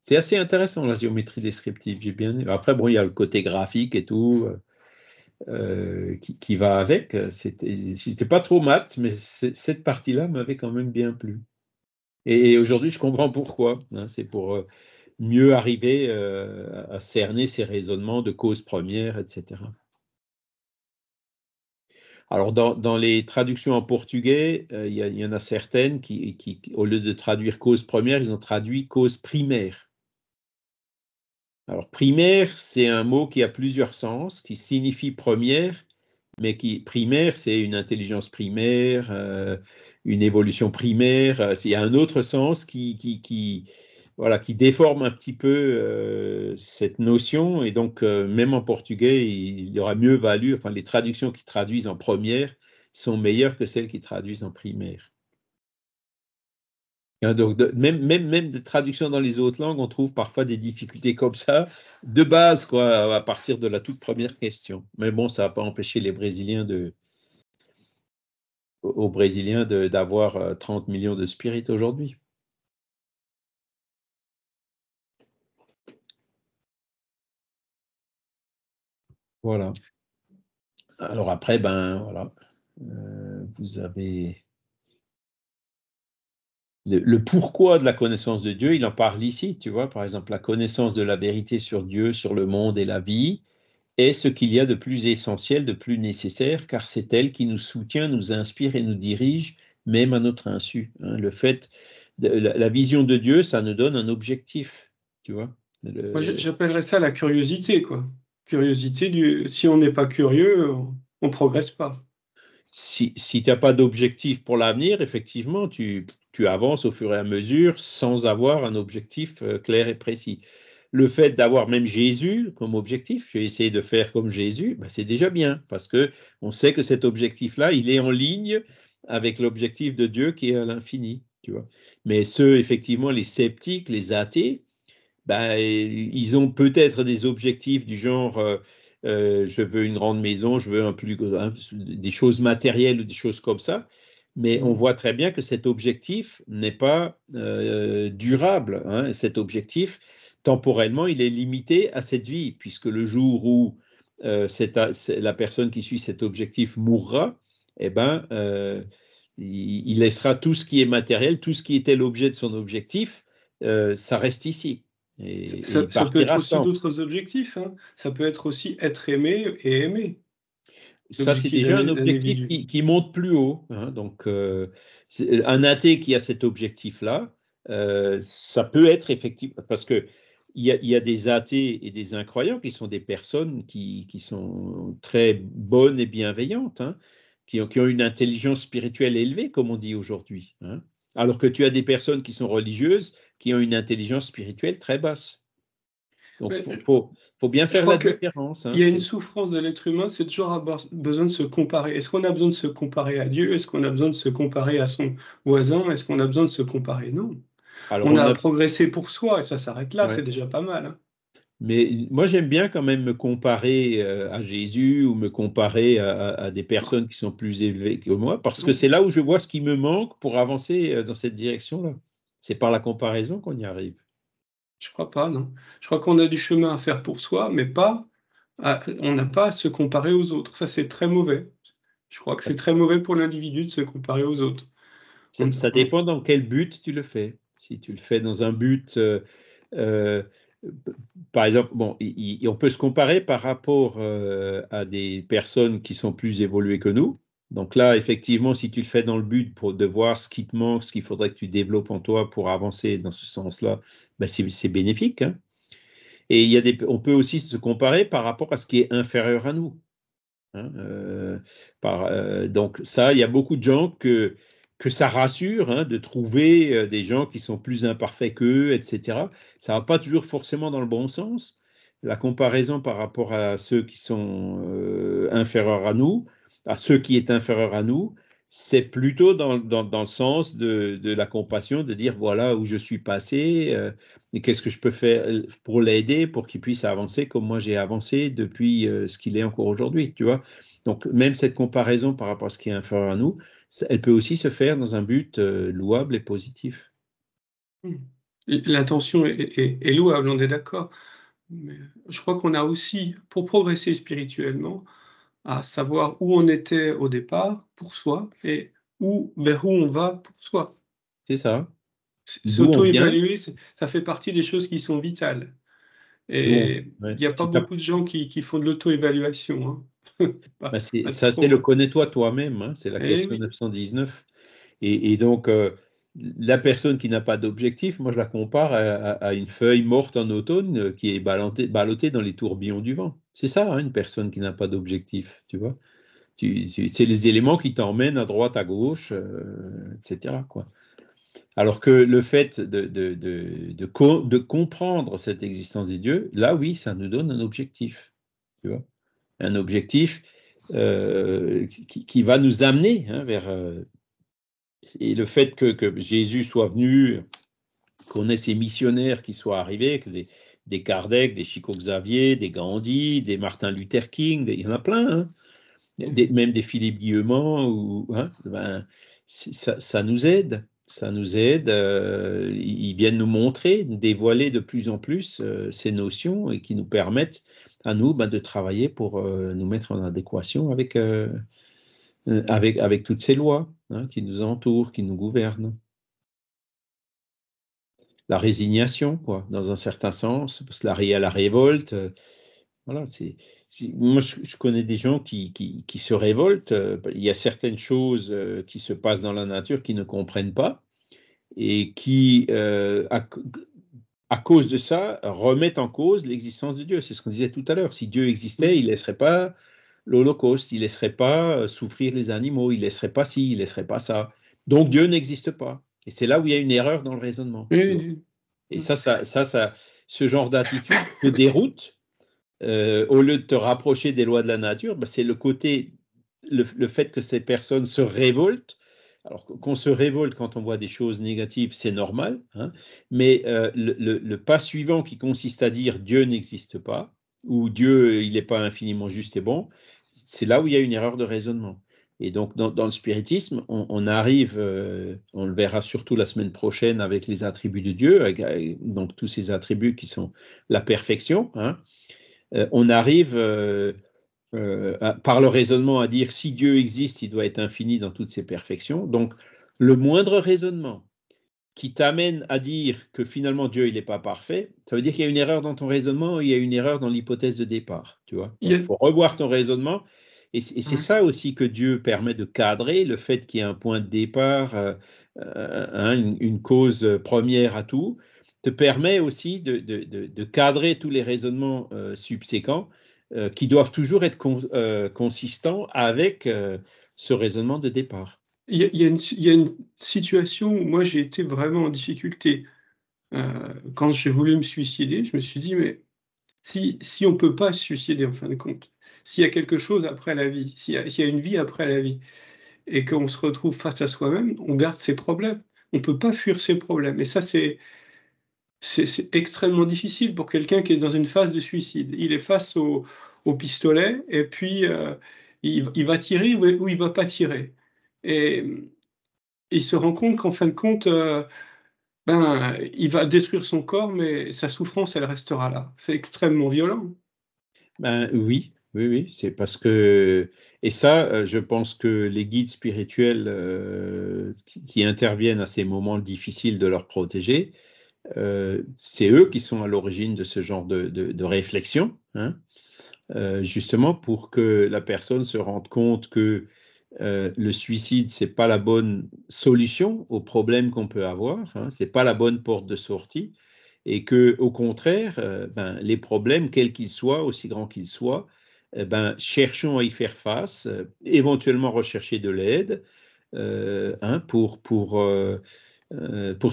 C'est assez intéressant la géométrie descriptive, j'ai bien Après, bon, il y a le côté graphique et tout. Euh, qui, va avec. C'était pas trop maths, mais cette partie-là m'avait quand même bien plu. Et, aujourd'hui, je comprends pourquoi. Hein. c'est pour euh, mieux arriver euh, à cerner ces raisonnements de cause première, etc. Alors, dans, les traductions en portugais, il y, en a certaines qui, qui, au lieu de traduire cause première, ils ont traduit cause primaire. Alors primaire, c'est un mot qui a plusieurs sens, qui signifie première, mais qui primaire, c'est une intelligence primaire, euh, une évolution primaire. Euh, il y a un autre sens qui, qui, voilà, qui déforme un petit peu euh, cette notion. Et donc, même en portugais, il, y aura mieux valu, enfin, les traductions qui traduisent en première sont meilleures que celles qui traduisent en primaire. Hein, donc, même, même, même de traduction dans les autres langues, on trouve parfois des difficultés comme ça, de base, quoi, à partir de la toute première question. Mais bon, ça n'a pas empêché les Brésiliens de, aux Brésiliens d'avoir 30 euh, millions de spirites aujourd'hui. Voilà. Alors après, ben voilà, euh, vous avez le, pourquoi de la connaissance de Dieu, il en parle ici, tu vois, par exemple, la connaissance de la vérité sur Dieu, sur le monde et la vie est ce qu'il y a de plus essentiel, de plus nécessaire, car c'est elle qui nous soutient, nous inspire et nous dirige, même à notre insu. Hein. le fait, la, vision de Dieu, ça nous donne un objectif, tu vois. Moi, j'appellerais ça la curiosité, quoi. Curiosité Si on n'est pas curieux, on ne progresse pas si, si tu n'as pas d'objectif pour l'avenir, effectivement, tu tu avances au fur et à mesure sans avoir un objectif euh, clair et précis. Le fait d'avoir même Jésus comme objectif, j'ai essayé de faire comme Jésus, bah, c'est déjà bien parce que on sait que cet objectif-là, il est en ligne avec l'objectif de Dieu qui est à l'infini. Tu vois. Mais ceux, effectivement, les sceptiques, les athées, bah, ils ont peut-être des objectifs du genre euh, euh, je veux une grande maison, je veux un plus, des choses matérielles ou des choses comme ça, mais on voit très bien que cet objectif n'est pas euh, durable. Hein. Cet objectif, temporellement, il est limité à cette vie, puisque le jour où euh, la personne qui suit cet objectif mourra, eh ben, euh, il, laissera tout ce qui est matériel, tout ce qui était l'objet de son objectif, ça reste ici. ça, peut être aussi d'autres objectifs. Hein. Ça peut être aussi être aimé et aimer. Ça, c'est déjà un objectif qui, monte plus haut. Hein. donc, euh, euh, un athée qui a cet objectif-là, euh, ça peut être effectivement, parce que y, a, des athées et des incroyants qui sont des personnes qui, sont très bonnes et bienveillantes, hein, qui, ont, une intelligence spirituelle élevée, comme on dit aujourd'hui. Hein. alors que tu as des personnes qui sont religieuses, qui ont une intelligence spirituelle très basse. Donc, il faut, bien faire la différence. Hein. il y a une souffrance de l'être humain, c'est toujours avoir besoin de se comparer. Est-ce qu'on a besoin de se comparer à Dieu Est-ce qu'on a besoin de se comparer à son voisin Est-ce qu'on a besoin de se comparer Non. on, a, progressé pour soi et ça s'arrête là, c'est déjà pas mal. Hein. Mais moi, j'aime bien quand même me comparer euh, à Jésus ou me comparer à des personnes qui sont plus élevées que moi, parce que c'est là où je vois ce qui me manque pour avancer euh, dans cette direction-là. C'est par la comparaison qu'on y arrive. Je crois pas, non. Je crois qu'on a du chemin à faire pour soi, mais pas on n'a pas à se comparer aux autres. Ça, c'est très mauvais. Je crois que c'est très mauvais pour l'individu de se comparer aux autres. Ça, dépend dans quel but tu le fais. Si tu le fais dans un but, euh, euh, par exemple, bon, on peut se comparer par rapport euh, à des personnes qui sont plus évoluées que nous. Donc là, effectivement, si tu le fais dans le but pour de voir ce qui te manque, ce qu'il faudrait que tu développes en toi pour avancer dans ce sens-là, ben, c'est bénéfique. Hein. Et il y a des, on peut aussi se comparer par rapport à ce qui est inférieur à nous. Hein, euh, euh, donc ça, il y a beaucoup de gens que, que ça rassure hein, de trouver euh, des gens qui sont plus imparfaits qu'eux, etc. Ça va pas toujours forcément dans le bon sens. La comparaison par rapport à ceux qui sont inférieurs à nous, à ce qui est inférieur à nous, c'est plutôt dans, dans, dans, le sens de, de, la compassion, de dire voilà où je suis passé, euh, et qu'est-ce que je peux faire euh, pour l'aider, pour qu'il puisse avancer comme moi j'ai avancé depuis euh, ce qu'il est encore aujourd'hui, tu vois. Donc même cette comparaison par rapport à ce qui est inférieur à nous, elle peut aussi se faire dans un but louable et positif. Mmh. L'intention est, est, louable, on est d'accord. Je crois qu'on a aussi, pour progresser spirituellement, à savoir où on était au départ pour soi et où, vers où on va pour soi. C'est ça. S'auto-évaluer, ça fait partie des choses qui sont vitales. Et il n'y a pas beaucoup de gens qui, font de l'auto-évaluation. Hein. Bah, ça, c'est le connais-toi toi-même. Hein, c'est la eh question 919. Et, donc, euh, la personne qui n'a pas d'objectif, moi je la compare à, une feuille morte en automne euh, qui est ballottée, dans les tourbillons du vent. C'est ça, hein, une personne qui n'a pas d'objectif, tu vois. c'est les éléments qui t'emmènent à droite, à gauche, euh, etc. Quoi. Alors que le fait de, de, de, comprendre cette existence des dieux, là oui, ça nous donne un objectif, tu vois. Un objectif euh, qui, va nous amener hein, vers, et le fait que, Jésus soit venu, qu'on ait ces missionnaires qui soient arrivés, des, Kardec, des Chico Xavier, des Gandhi, des Martin Luther King, il y en a plein, hein. mhm. même des Philippe Guillemont, ou, hein, ben, ça, nous aide, ça nous aide, euh, ils viennent nous montrer, nous dévoiler de plus en plus euh, ces notions et qui nous permettent à nous ben, de travailler pour euh, nous mettre en adéquation avec, avec toutes ces lois. Hein, qui nous entoure, qui nous gouverne. La résignation, quoi, dans un certain sens, parce que la, la révolte, euh, voilà, c'est, moi je, connais des gens qui, qui, qui, se révoltent. Euh, il y a certaines choses euh, qui se passent dans la nature qu'ils ne comprennent pas et qui, à, à, cause de ça, remettent en cause l'existence de Dieu. C'est ce qu'on disait tout à l'heure. Si Dieu existait, il ne laisserait pas l'Holocauste, il ne laisserait pas euh, souffrir les animaux, il ne laisserait pas ci, il ne laisserait pas ça. Donc Dieu n'existe pas. Et c'est là où il y a une erreur dans le raisonnement. Et ça, ça, ça, ce genre d'attitude te déroute. Euh, au lieu de te rapprocher des lois de la nature, bah, c'est le côté, le, fait que ces personnes se révoltent. Alors qu'on se révolte quand on voit des choses négatives, c'est normal. Hein, mais euh, le pas suivant qui consiste à dire Dieu n'existe pas, où Dieu, il n'est pas infiniment juste et bon, c'est là où il y a une erreur de raisonnement. Et donc, dans, le spiritisme, on, arrive, euh, on le verra surtout la semaine prochaine avec les attributs de Dieu, euh, donc tous ces attributs qui sont la perfection. Hein. Euh, on arrive par le raisonnement à dire si Dieu existe, il doit être infini dans toutes ses perfections. Donc, le moindre raisonnement qui t'amène à dire que finalement Dieu il n'est pas parfait, ça veut dire qu'il y a une erreur dans ton raisonnement, il y a une erreur dans l'hypothèse de départ, tu vois. Il faut revoir ton raisonnement. Et c'est mmh. ça aussi que Dieu permet de cadrer, le fait qu'il y ait un point de départ, euh, euh, hein, une, cause première à tout, te permet aussi de, cadrer tous les raisonnements euh, subséquents qui doivent toujours être consistants avec ce raisonnement de départ il y, a une situation où moi j'ai été vraiment en difficulté. Euh, quand j'ai voulu me suicider, je me suis dit, mais si, si on ne peut pas se suicider en fin de compte, s'il y a quelque chose après la vie, s'il y, a une vie après la vie, et qu'on se retrouve face à soi-même, on garde ses problèmes. On ne peut pas fuir ses problèmes. Et ça, c'est, c'est, extrêmement difficile pour quelqu'un qui est dans une phase de suicide. Il est face au, pistolet, et puis euh, il, va tirer ou, ou il ne va pas tirer. Et il se rend compte qu'en fin de compte, euh, ben, il va détruire son corps, mais sa souffrance, elle restera là. C'est extrêmement violent. Ben oui, oui, oui, c'est parce que et ça, euh, je pense que les guides spirituels euh, qui, interviennent à ces moments difficiles de leur protéger c'est eux qui sont à l'origine de ce genre de, de, réflexion, hein, justement pour que la personne se rende compte que euh, le suicide, n'est pas la bonne solution au problèmes qu'on peut avoir, hein, c'est pas la bonne porte de sortie, et que au contraire, euh, ben, les problèmes, quels qu'ils soient, aussi grands qu'ils soient, eh ben, cherchons à y faire face, euh, éventuellement rechercher de l'aide hein, pour, pour,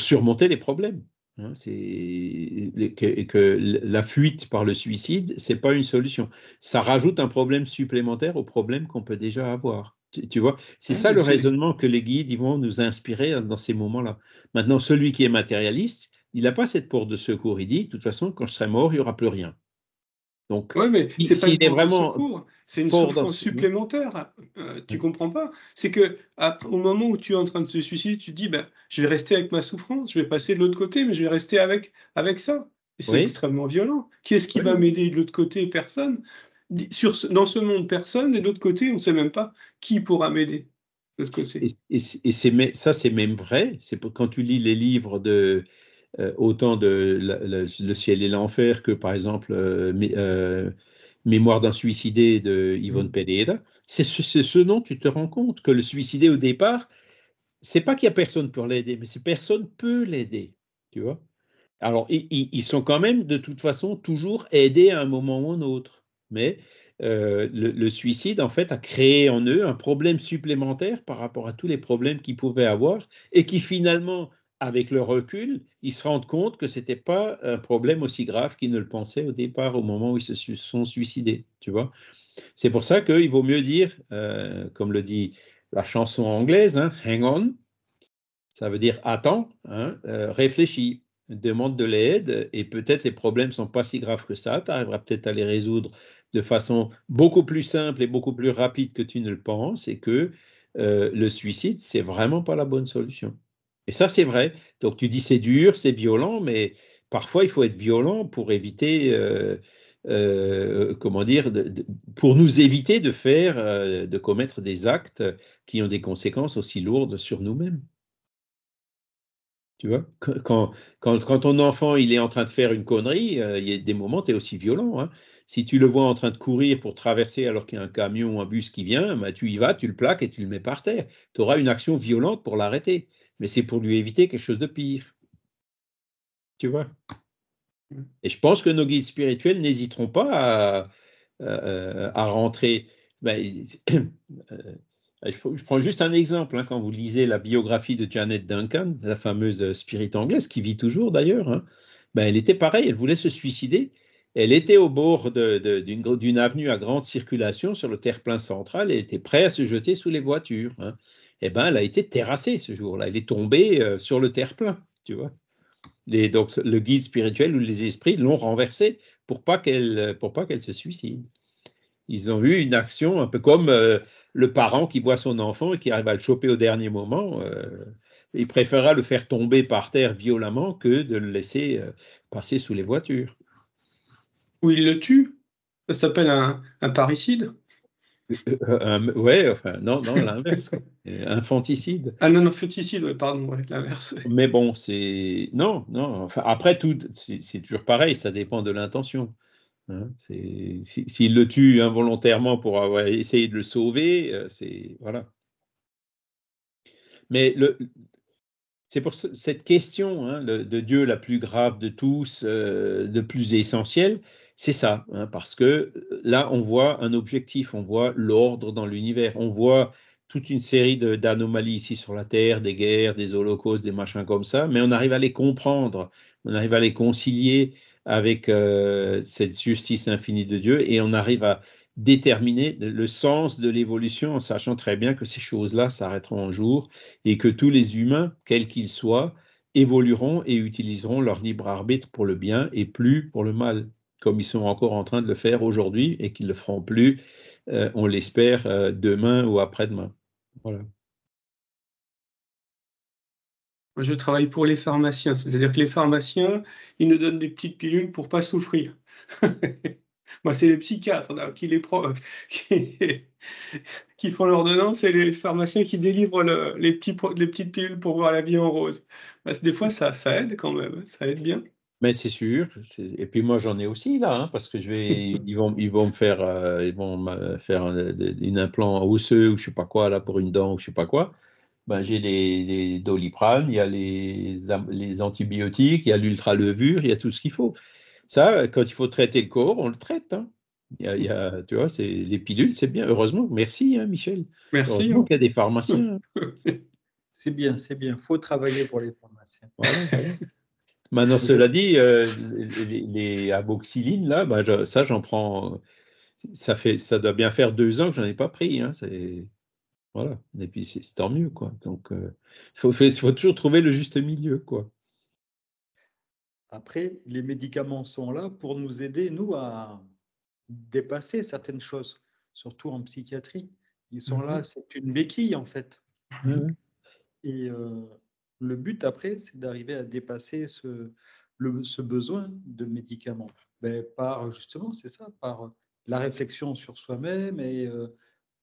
surmonter les problèmes. Hein. que, la fuite par le suicide, c'est pas une solution. Ça rajoute un problème supplémentaire au problème qu'on peut déjà avoir. Tu vois, c'est ah ça le raisonnement que les guides ils vont nous inspirer hein, dans ces moments-là. Maintenant, celui qui est matérialiste, il n'a pas cette porte de secours. Il dit, de toute façon, quand je serai mort, il n'y aura plus rien. Donc, mais c'est pas une vraiment de secours, c'est une souffrance supplémentaire. Euh, tu tu mmh. comprends pas C'est que au moment où tu es en train de te suicider, tu te dis, ben, je vais rester avec ma souffrance, je vais passer de l'autre côté, mais je vais rester avec avec ça. c'est extrêmement violent. Qui est-ce qui va m'aider de l'autre côté Personne dans ce monde, personne, et de l'autre côté, on ne sait même pas qui pourra m'aider. Et, ça, c'est même vrai. C'est quand tu lis les livres de euh, autant de Le ciel et l'enfer que par exemple euh, euh, Mémoire d'un suicidé de Yvonne mmh. Pereira. C'est ce, nom, tu te rends compte que le suicidé au départ, c'est pas qu'il y a personne pour l'aider, mais c'est personne peut l'aider. Tu vois. Alors, ils, ils sont quand même de toute façon toujours aidés à un moment ou à un autre mais le, suicide, en fait, a créé en eux un problème supplémentaire par rapport à tous les problèmes qu'ils pouvaient avoir et qui finalement, avec le recul, ils se rendent compte que ce n'était pas un problème aussi grave qu'ils ne le pensaient au départ, au moment où ils se sont suicidés, tu vois. C'est pour ça qu'il vaut mieux dire, comme le dit la chanson anglaise, hein, hang on, ça veut dire attends, hein, réfléchis, demande de l'aide et peut-être les problèmes ne sont pas si graves que ça. Tu arriveras peut-être à les résoudre de façon beaucoup plus simple et beaucoup plus rapide que tu ne le penses et que euh, le suicide, c'est vraiment pas la bonne solution. Et ça, c'est vrai. Donc tu dis c'est dur, c'est violent, mais parfois il faut être violent pour éviter, euh, euh, comment dire, pour nous éviter de faire, de commettre des actes qui ont des conséquences aussi lourdes sur nous-mêmes. Tu vois, quand, quand, ton enfant il est en train de faire une connerie, euh, il y a des moments, tu es aussi violent. Hein. Si tu le vois en train de courir pour traverser alors qu'il y a un camion ou un bus qui vient, bah, tu y vas, tu le plaques et tu le mets par terre. Tu auras une action violente pour l'arrêter, mais c'est pour lui éviter quelque chose de pire. Tu vois mmh. Et je pense que nos guides spirituels n'hésiteront pas à, euh, euh, rentrer. Ben, je prends juste un exemple, hein. quand vous lisez la biographie de Janet Duncan, la fameuse euh, spirit anglaise, qui vit toujours d'ailleurs, hein, ben, elle était pareille, elle voulait se suicider. Elle était au bord d'une avenue à grande circulation sur le terre-plein central et était prête à se jeter sous les voitures. Et hein. eh ben, elle a été terrassée ce jour-là, elle est tombée euh, sur le terre-plein, tu vois. donc le guide spirituel ou les esprits l'ont renversée pour pas qu'elle se suicide. Ils ont eu une action un peu comme euh, le parent qui voit son enfant et qui arrive à le choper au dernier moment. Euh, il préférera le faire tomber par terre violemment que de le laisser euh, passer sous les voitures. Ou il le tue. Ça s'appelle un, un, parricide. ouais, enfin, non, non, l'inverse. un Ah non, non, pardon, l'inverse. Mais bon, c'est. Non, non. Enfin, après, tout, c'est toujours pareil, ça dépend de l'intention. Hein, s'il le tue involontairement pour essayer de le sauver, euh, c'est voilà. Mais c'est pour cette question hein, de Dieu la plus grave de tous, euh, de plus essentielle, c'est ça, hein, parce que euh, là on voit un objectif, on voit l'ordre dans l'univers, on voit toute une série d'anomalies ici sur la Terre, des guerres, des holocaustes, des machins comme ça, mais on arrive à les comprendre, on arrive à les concilier avec euh, cette justice infinie de Dieu et on arrive à déterminer le sens de l'évolution en sachant très bien que ces choses-là s'arrêteront un jour et que tous les humains, quels qu'ils soient, évolueront et utiliseront leur libre arbitre pour le bien et plus pour le mal, comme ils sont encore en train de le faire aujourd'hui et qu'ils ne le feront plus, euh, on l'espère, euh, demain ou après-demain. Voilà je travaille pour les pharmaciens, c'est-à-dire que les pharmaciens, ils nous donnent des petites pilules pour pas souffrir. Moi, c'est les psychiatres qui les qui... font l'ordonnance et les pharmaciens qui délivrent les, les petites pilules pour voir la vie en rose. Bah, des fois, ça, aide quand même, hein, ça aide bien. Mais c'est sûr. Et puis moi j'en ai aussi là, hein, parce que je vais, ils vont, ils vont me faire, euh, ils vont me faire un, implant osseux ou je sais pas quoi là pour une dent ou je sais pas quoi. Bah, j'ai les, les, doliprane, il y a les, les antibiotiques, il y a l'ultralevure, il y a tout ce qu'il faut. Ça, quand il faut traiter le corps, on le traite. Hein. Il y a, tu vois, les pilules, c'est bien. Heureusement, merci, hein, Michel. Merci. Hein. il y a des pharmaciens. c'est bien, c'est bien. Il faut travailler pour les pharmaciens. Maintenant, cela dit, euh, les, les, là, bah, ça, j'en prends. Ça, fait, ça doit bien faire deux ans que je n'en ai pas pris. c'est voilà. Et puis c'est tant mieux, quoi. Donc, euh, il faut, toujours trouver le juste milieu, quoi. Après, les médicaments sont là pour nous aider, nous, à dépasser certaines choses, surtout en psychiatrie. Ils sont là, mm-hmm. c'est une béquille, en fait. Et euh, le but, après, c'est d'arriver à dépasser ce, besoin de médicaments. mais ben, par, justement, c'est ça, par la réflexion sur soi-même et... Euh,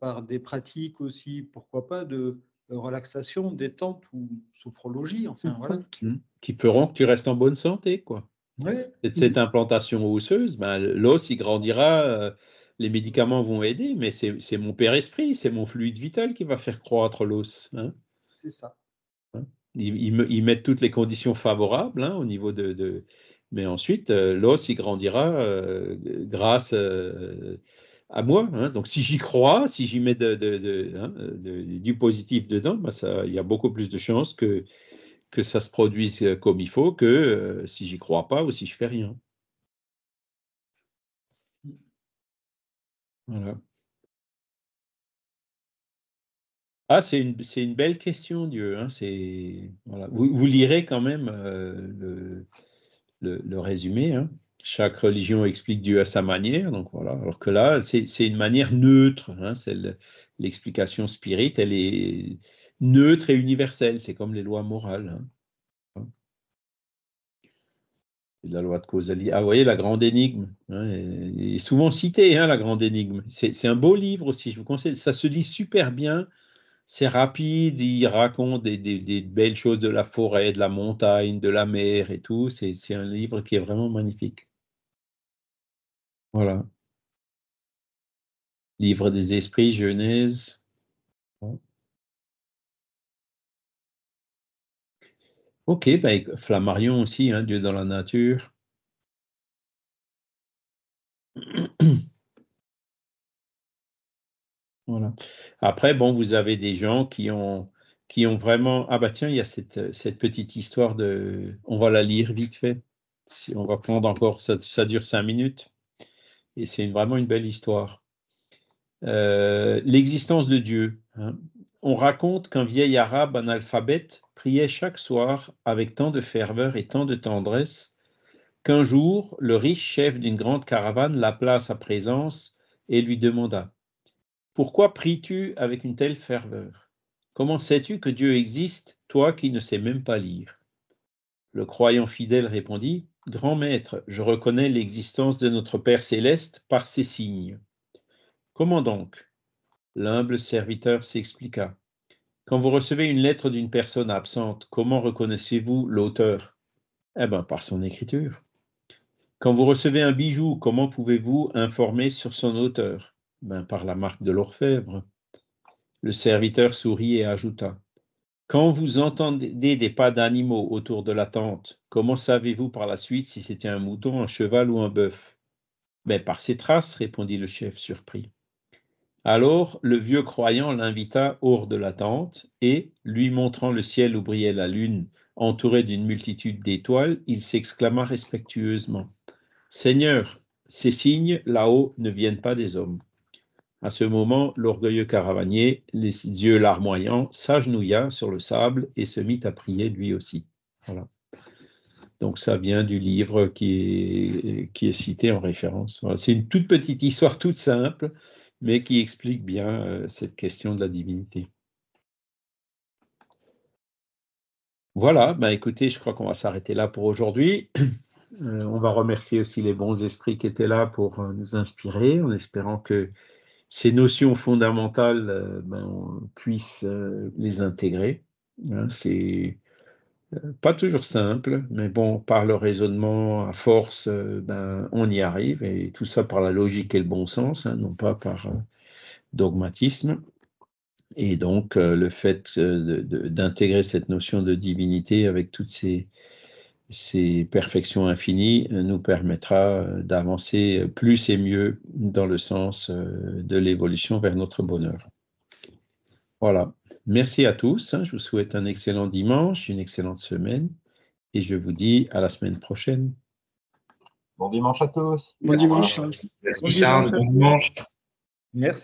par des pratiques aussi, pourquoi pas, de relaxation, détente ou sophrologie, enfin mhm. voilà. Mhm. Qui feront que tu restes en bonne santé, quoi. cette implantation osseuse, ben, l'os, il grandira, euh, les médicaments vont aider, mais c'est mon père esprit, c'est mon fluide vital qui va faire croître l'os. Hein. C'est ça. Hein. Ils, ils, mettent toutes les conditions favorables hein, au niveau de, Mais ensuite, euh, l'os, il grandira euh, grâce à moi. Hein. Donc si j'y crois, si j'y mets hein, du positif dedans, ben, il y a beaucoup plus de chances que, ça se produise euh, comme il faut que euh, si j'y crois pas ou si je fais rien. Voilà. Ah, c'est une, belle question, Dieu. Hein, vous, lirez quand même euh, le, résumé chaque religion explique Dieu à sa manière, donc voilà. Alors que là, c'est une manière neutre. Hein, l'explication spirite, elle est neutre et universelle. C'est comme les lois morales. Hein. La loi de causalité. Ah, vous voyez, la grande énigme. Hein, est souvent citée, hein, la grande énigme. C'est un beau livre aussi, je vous conseille. Ça se lit super bien. C'est rapide, il raconte des, belles choses de la forêt, de la montagne, de la mer et tout. C'est un livre qui est vraiment magnifique. Voilà. Livre des esprits, Genèse. Ok, ben, Flammarion aussi, hein, Dieu dans la nature. Voilà. Après, bon, vous avez des gens qui ont, qui ont vraiment. Ah, bah tiens, il y a cette, petite histoire de. On va la lire vite fait. Si on va prendre encore. Ça, ça dure cinq minutes et c'est vraiment une belle histoire. Euh, l'existence de Dieu. Hein. On raconte qu'un vieil arabe analphabète priait chaque soir avec tant de ferveur et tant de tendresse qu'un jour le riche chef d'une grande caravane l'appela à sa présence et lui demanda Pourquoi pries-tu avec une telle ferveur Comment sais-tu que Dieu existe, toi qui ne sais même pas lire Le croyant fidèle répondit Grand Maître, je reconnais l'existence de notre Père céleste par ses signes. Comment donc L'humble serviteur s'expliqua. Quand vous recevez une lettre d'une personne absente, comment reconnaissez-vous l'auteur Eh bien, par son écriture. Quand vous recevez un bijou, comment pouvez-vous informer sur son auteur ben, Par la marque de l'orfèvre. Le serviteur sourit et ajouta quand vous entendez des pas d'animaux autour de la tente, comment savez-vous par la suite si c'était un mouton, un cheval ou un bœuf Mais ben, Par ses traces, répondit le chef surpris. Alors le vieux croyant l'invita hors de la tente, et, lui montrant le ciel où brillait la lune, entouré d'une multitude d'étoiles, il s'exclama respectueusement. Seigneur, ces signes là-haut ne viennent pas des hommes. À ce moment, l'orgueilleux caravanier, les yeux larmoyants, s'agenouilla sur le sable et se mit à prier lui aussi. Voilà. Donc ça vient du livre qui est, cité en référence. C'est une toute petite histoire toute simple, mais qui explique bien euh, cette question de la divinité. Voilà, ben, écoutez, je crois qu'on va s'arrêter là pour aujourd'hui. Euh, on va remercier aussi les bons esprits qui étaient là pour euh, nous inspirer, en espérant que ces notions fondamentales, euh, ben, on puisse euh, les intégrer. Hein. c'est euh, pas toujours simple, mais bon, par le raisonnement, à force, ben, on y arrive, et tout ça par la logique et le bon sens, hein, non pas par dogmatisme. Et donc, le fait d'intégrer cette notion de divinité avec toutes ces, ces perfections infinies euh, nous permettra euh, d'avancer plus et mieux dans le sens euh, de l'évolution vers notre bonheur. Voilà. Merci à tous. Hein. Je vous souhaite un excellent dimanche, une excellente semaine et je vous dis à la semaine prochaine. Bon dimanche à tous. Bon dimanche. dimanche. Bon dimanche. Merci.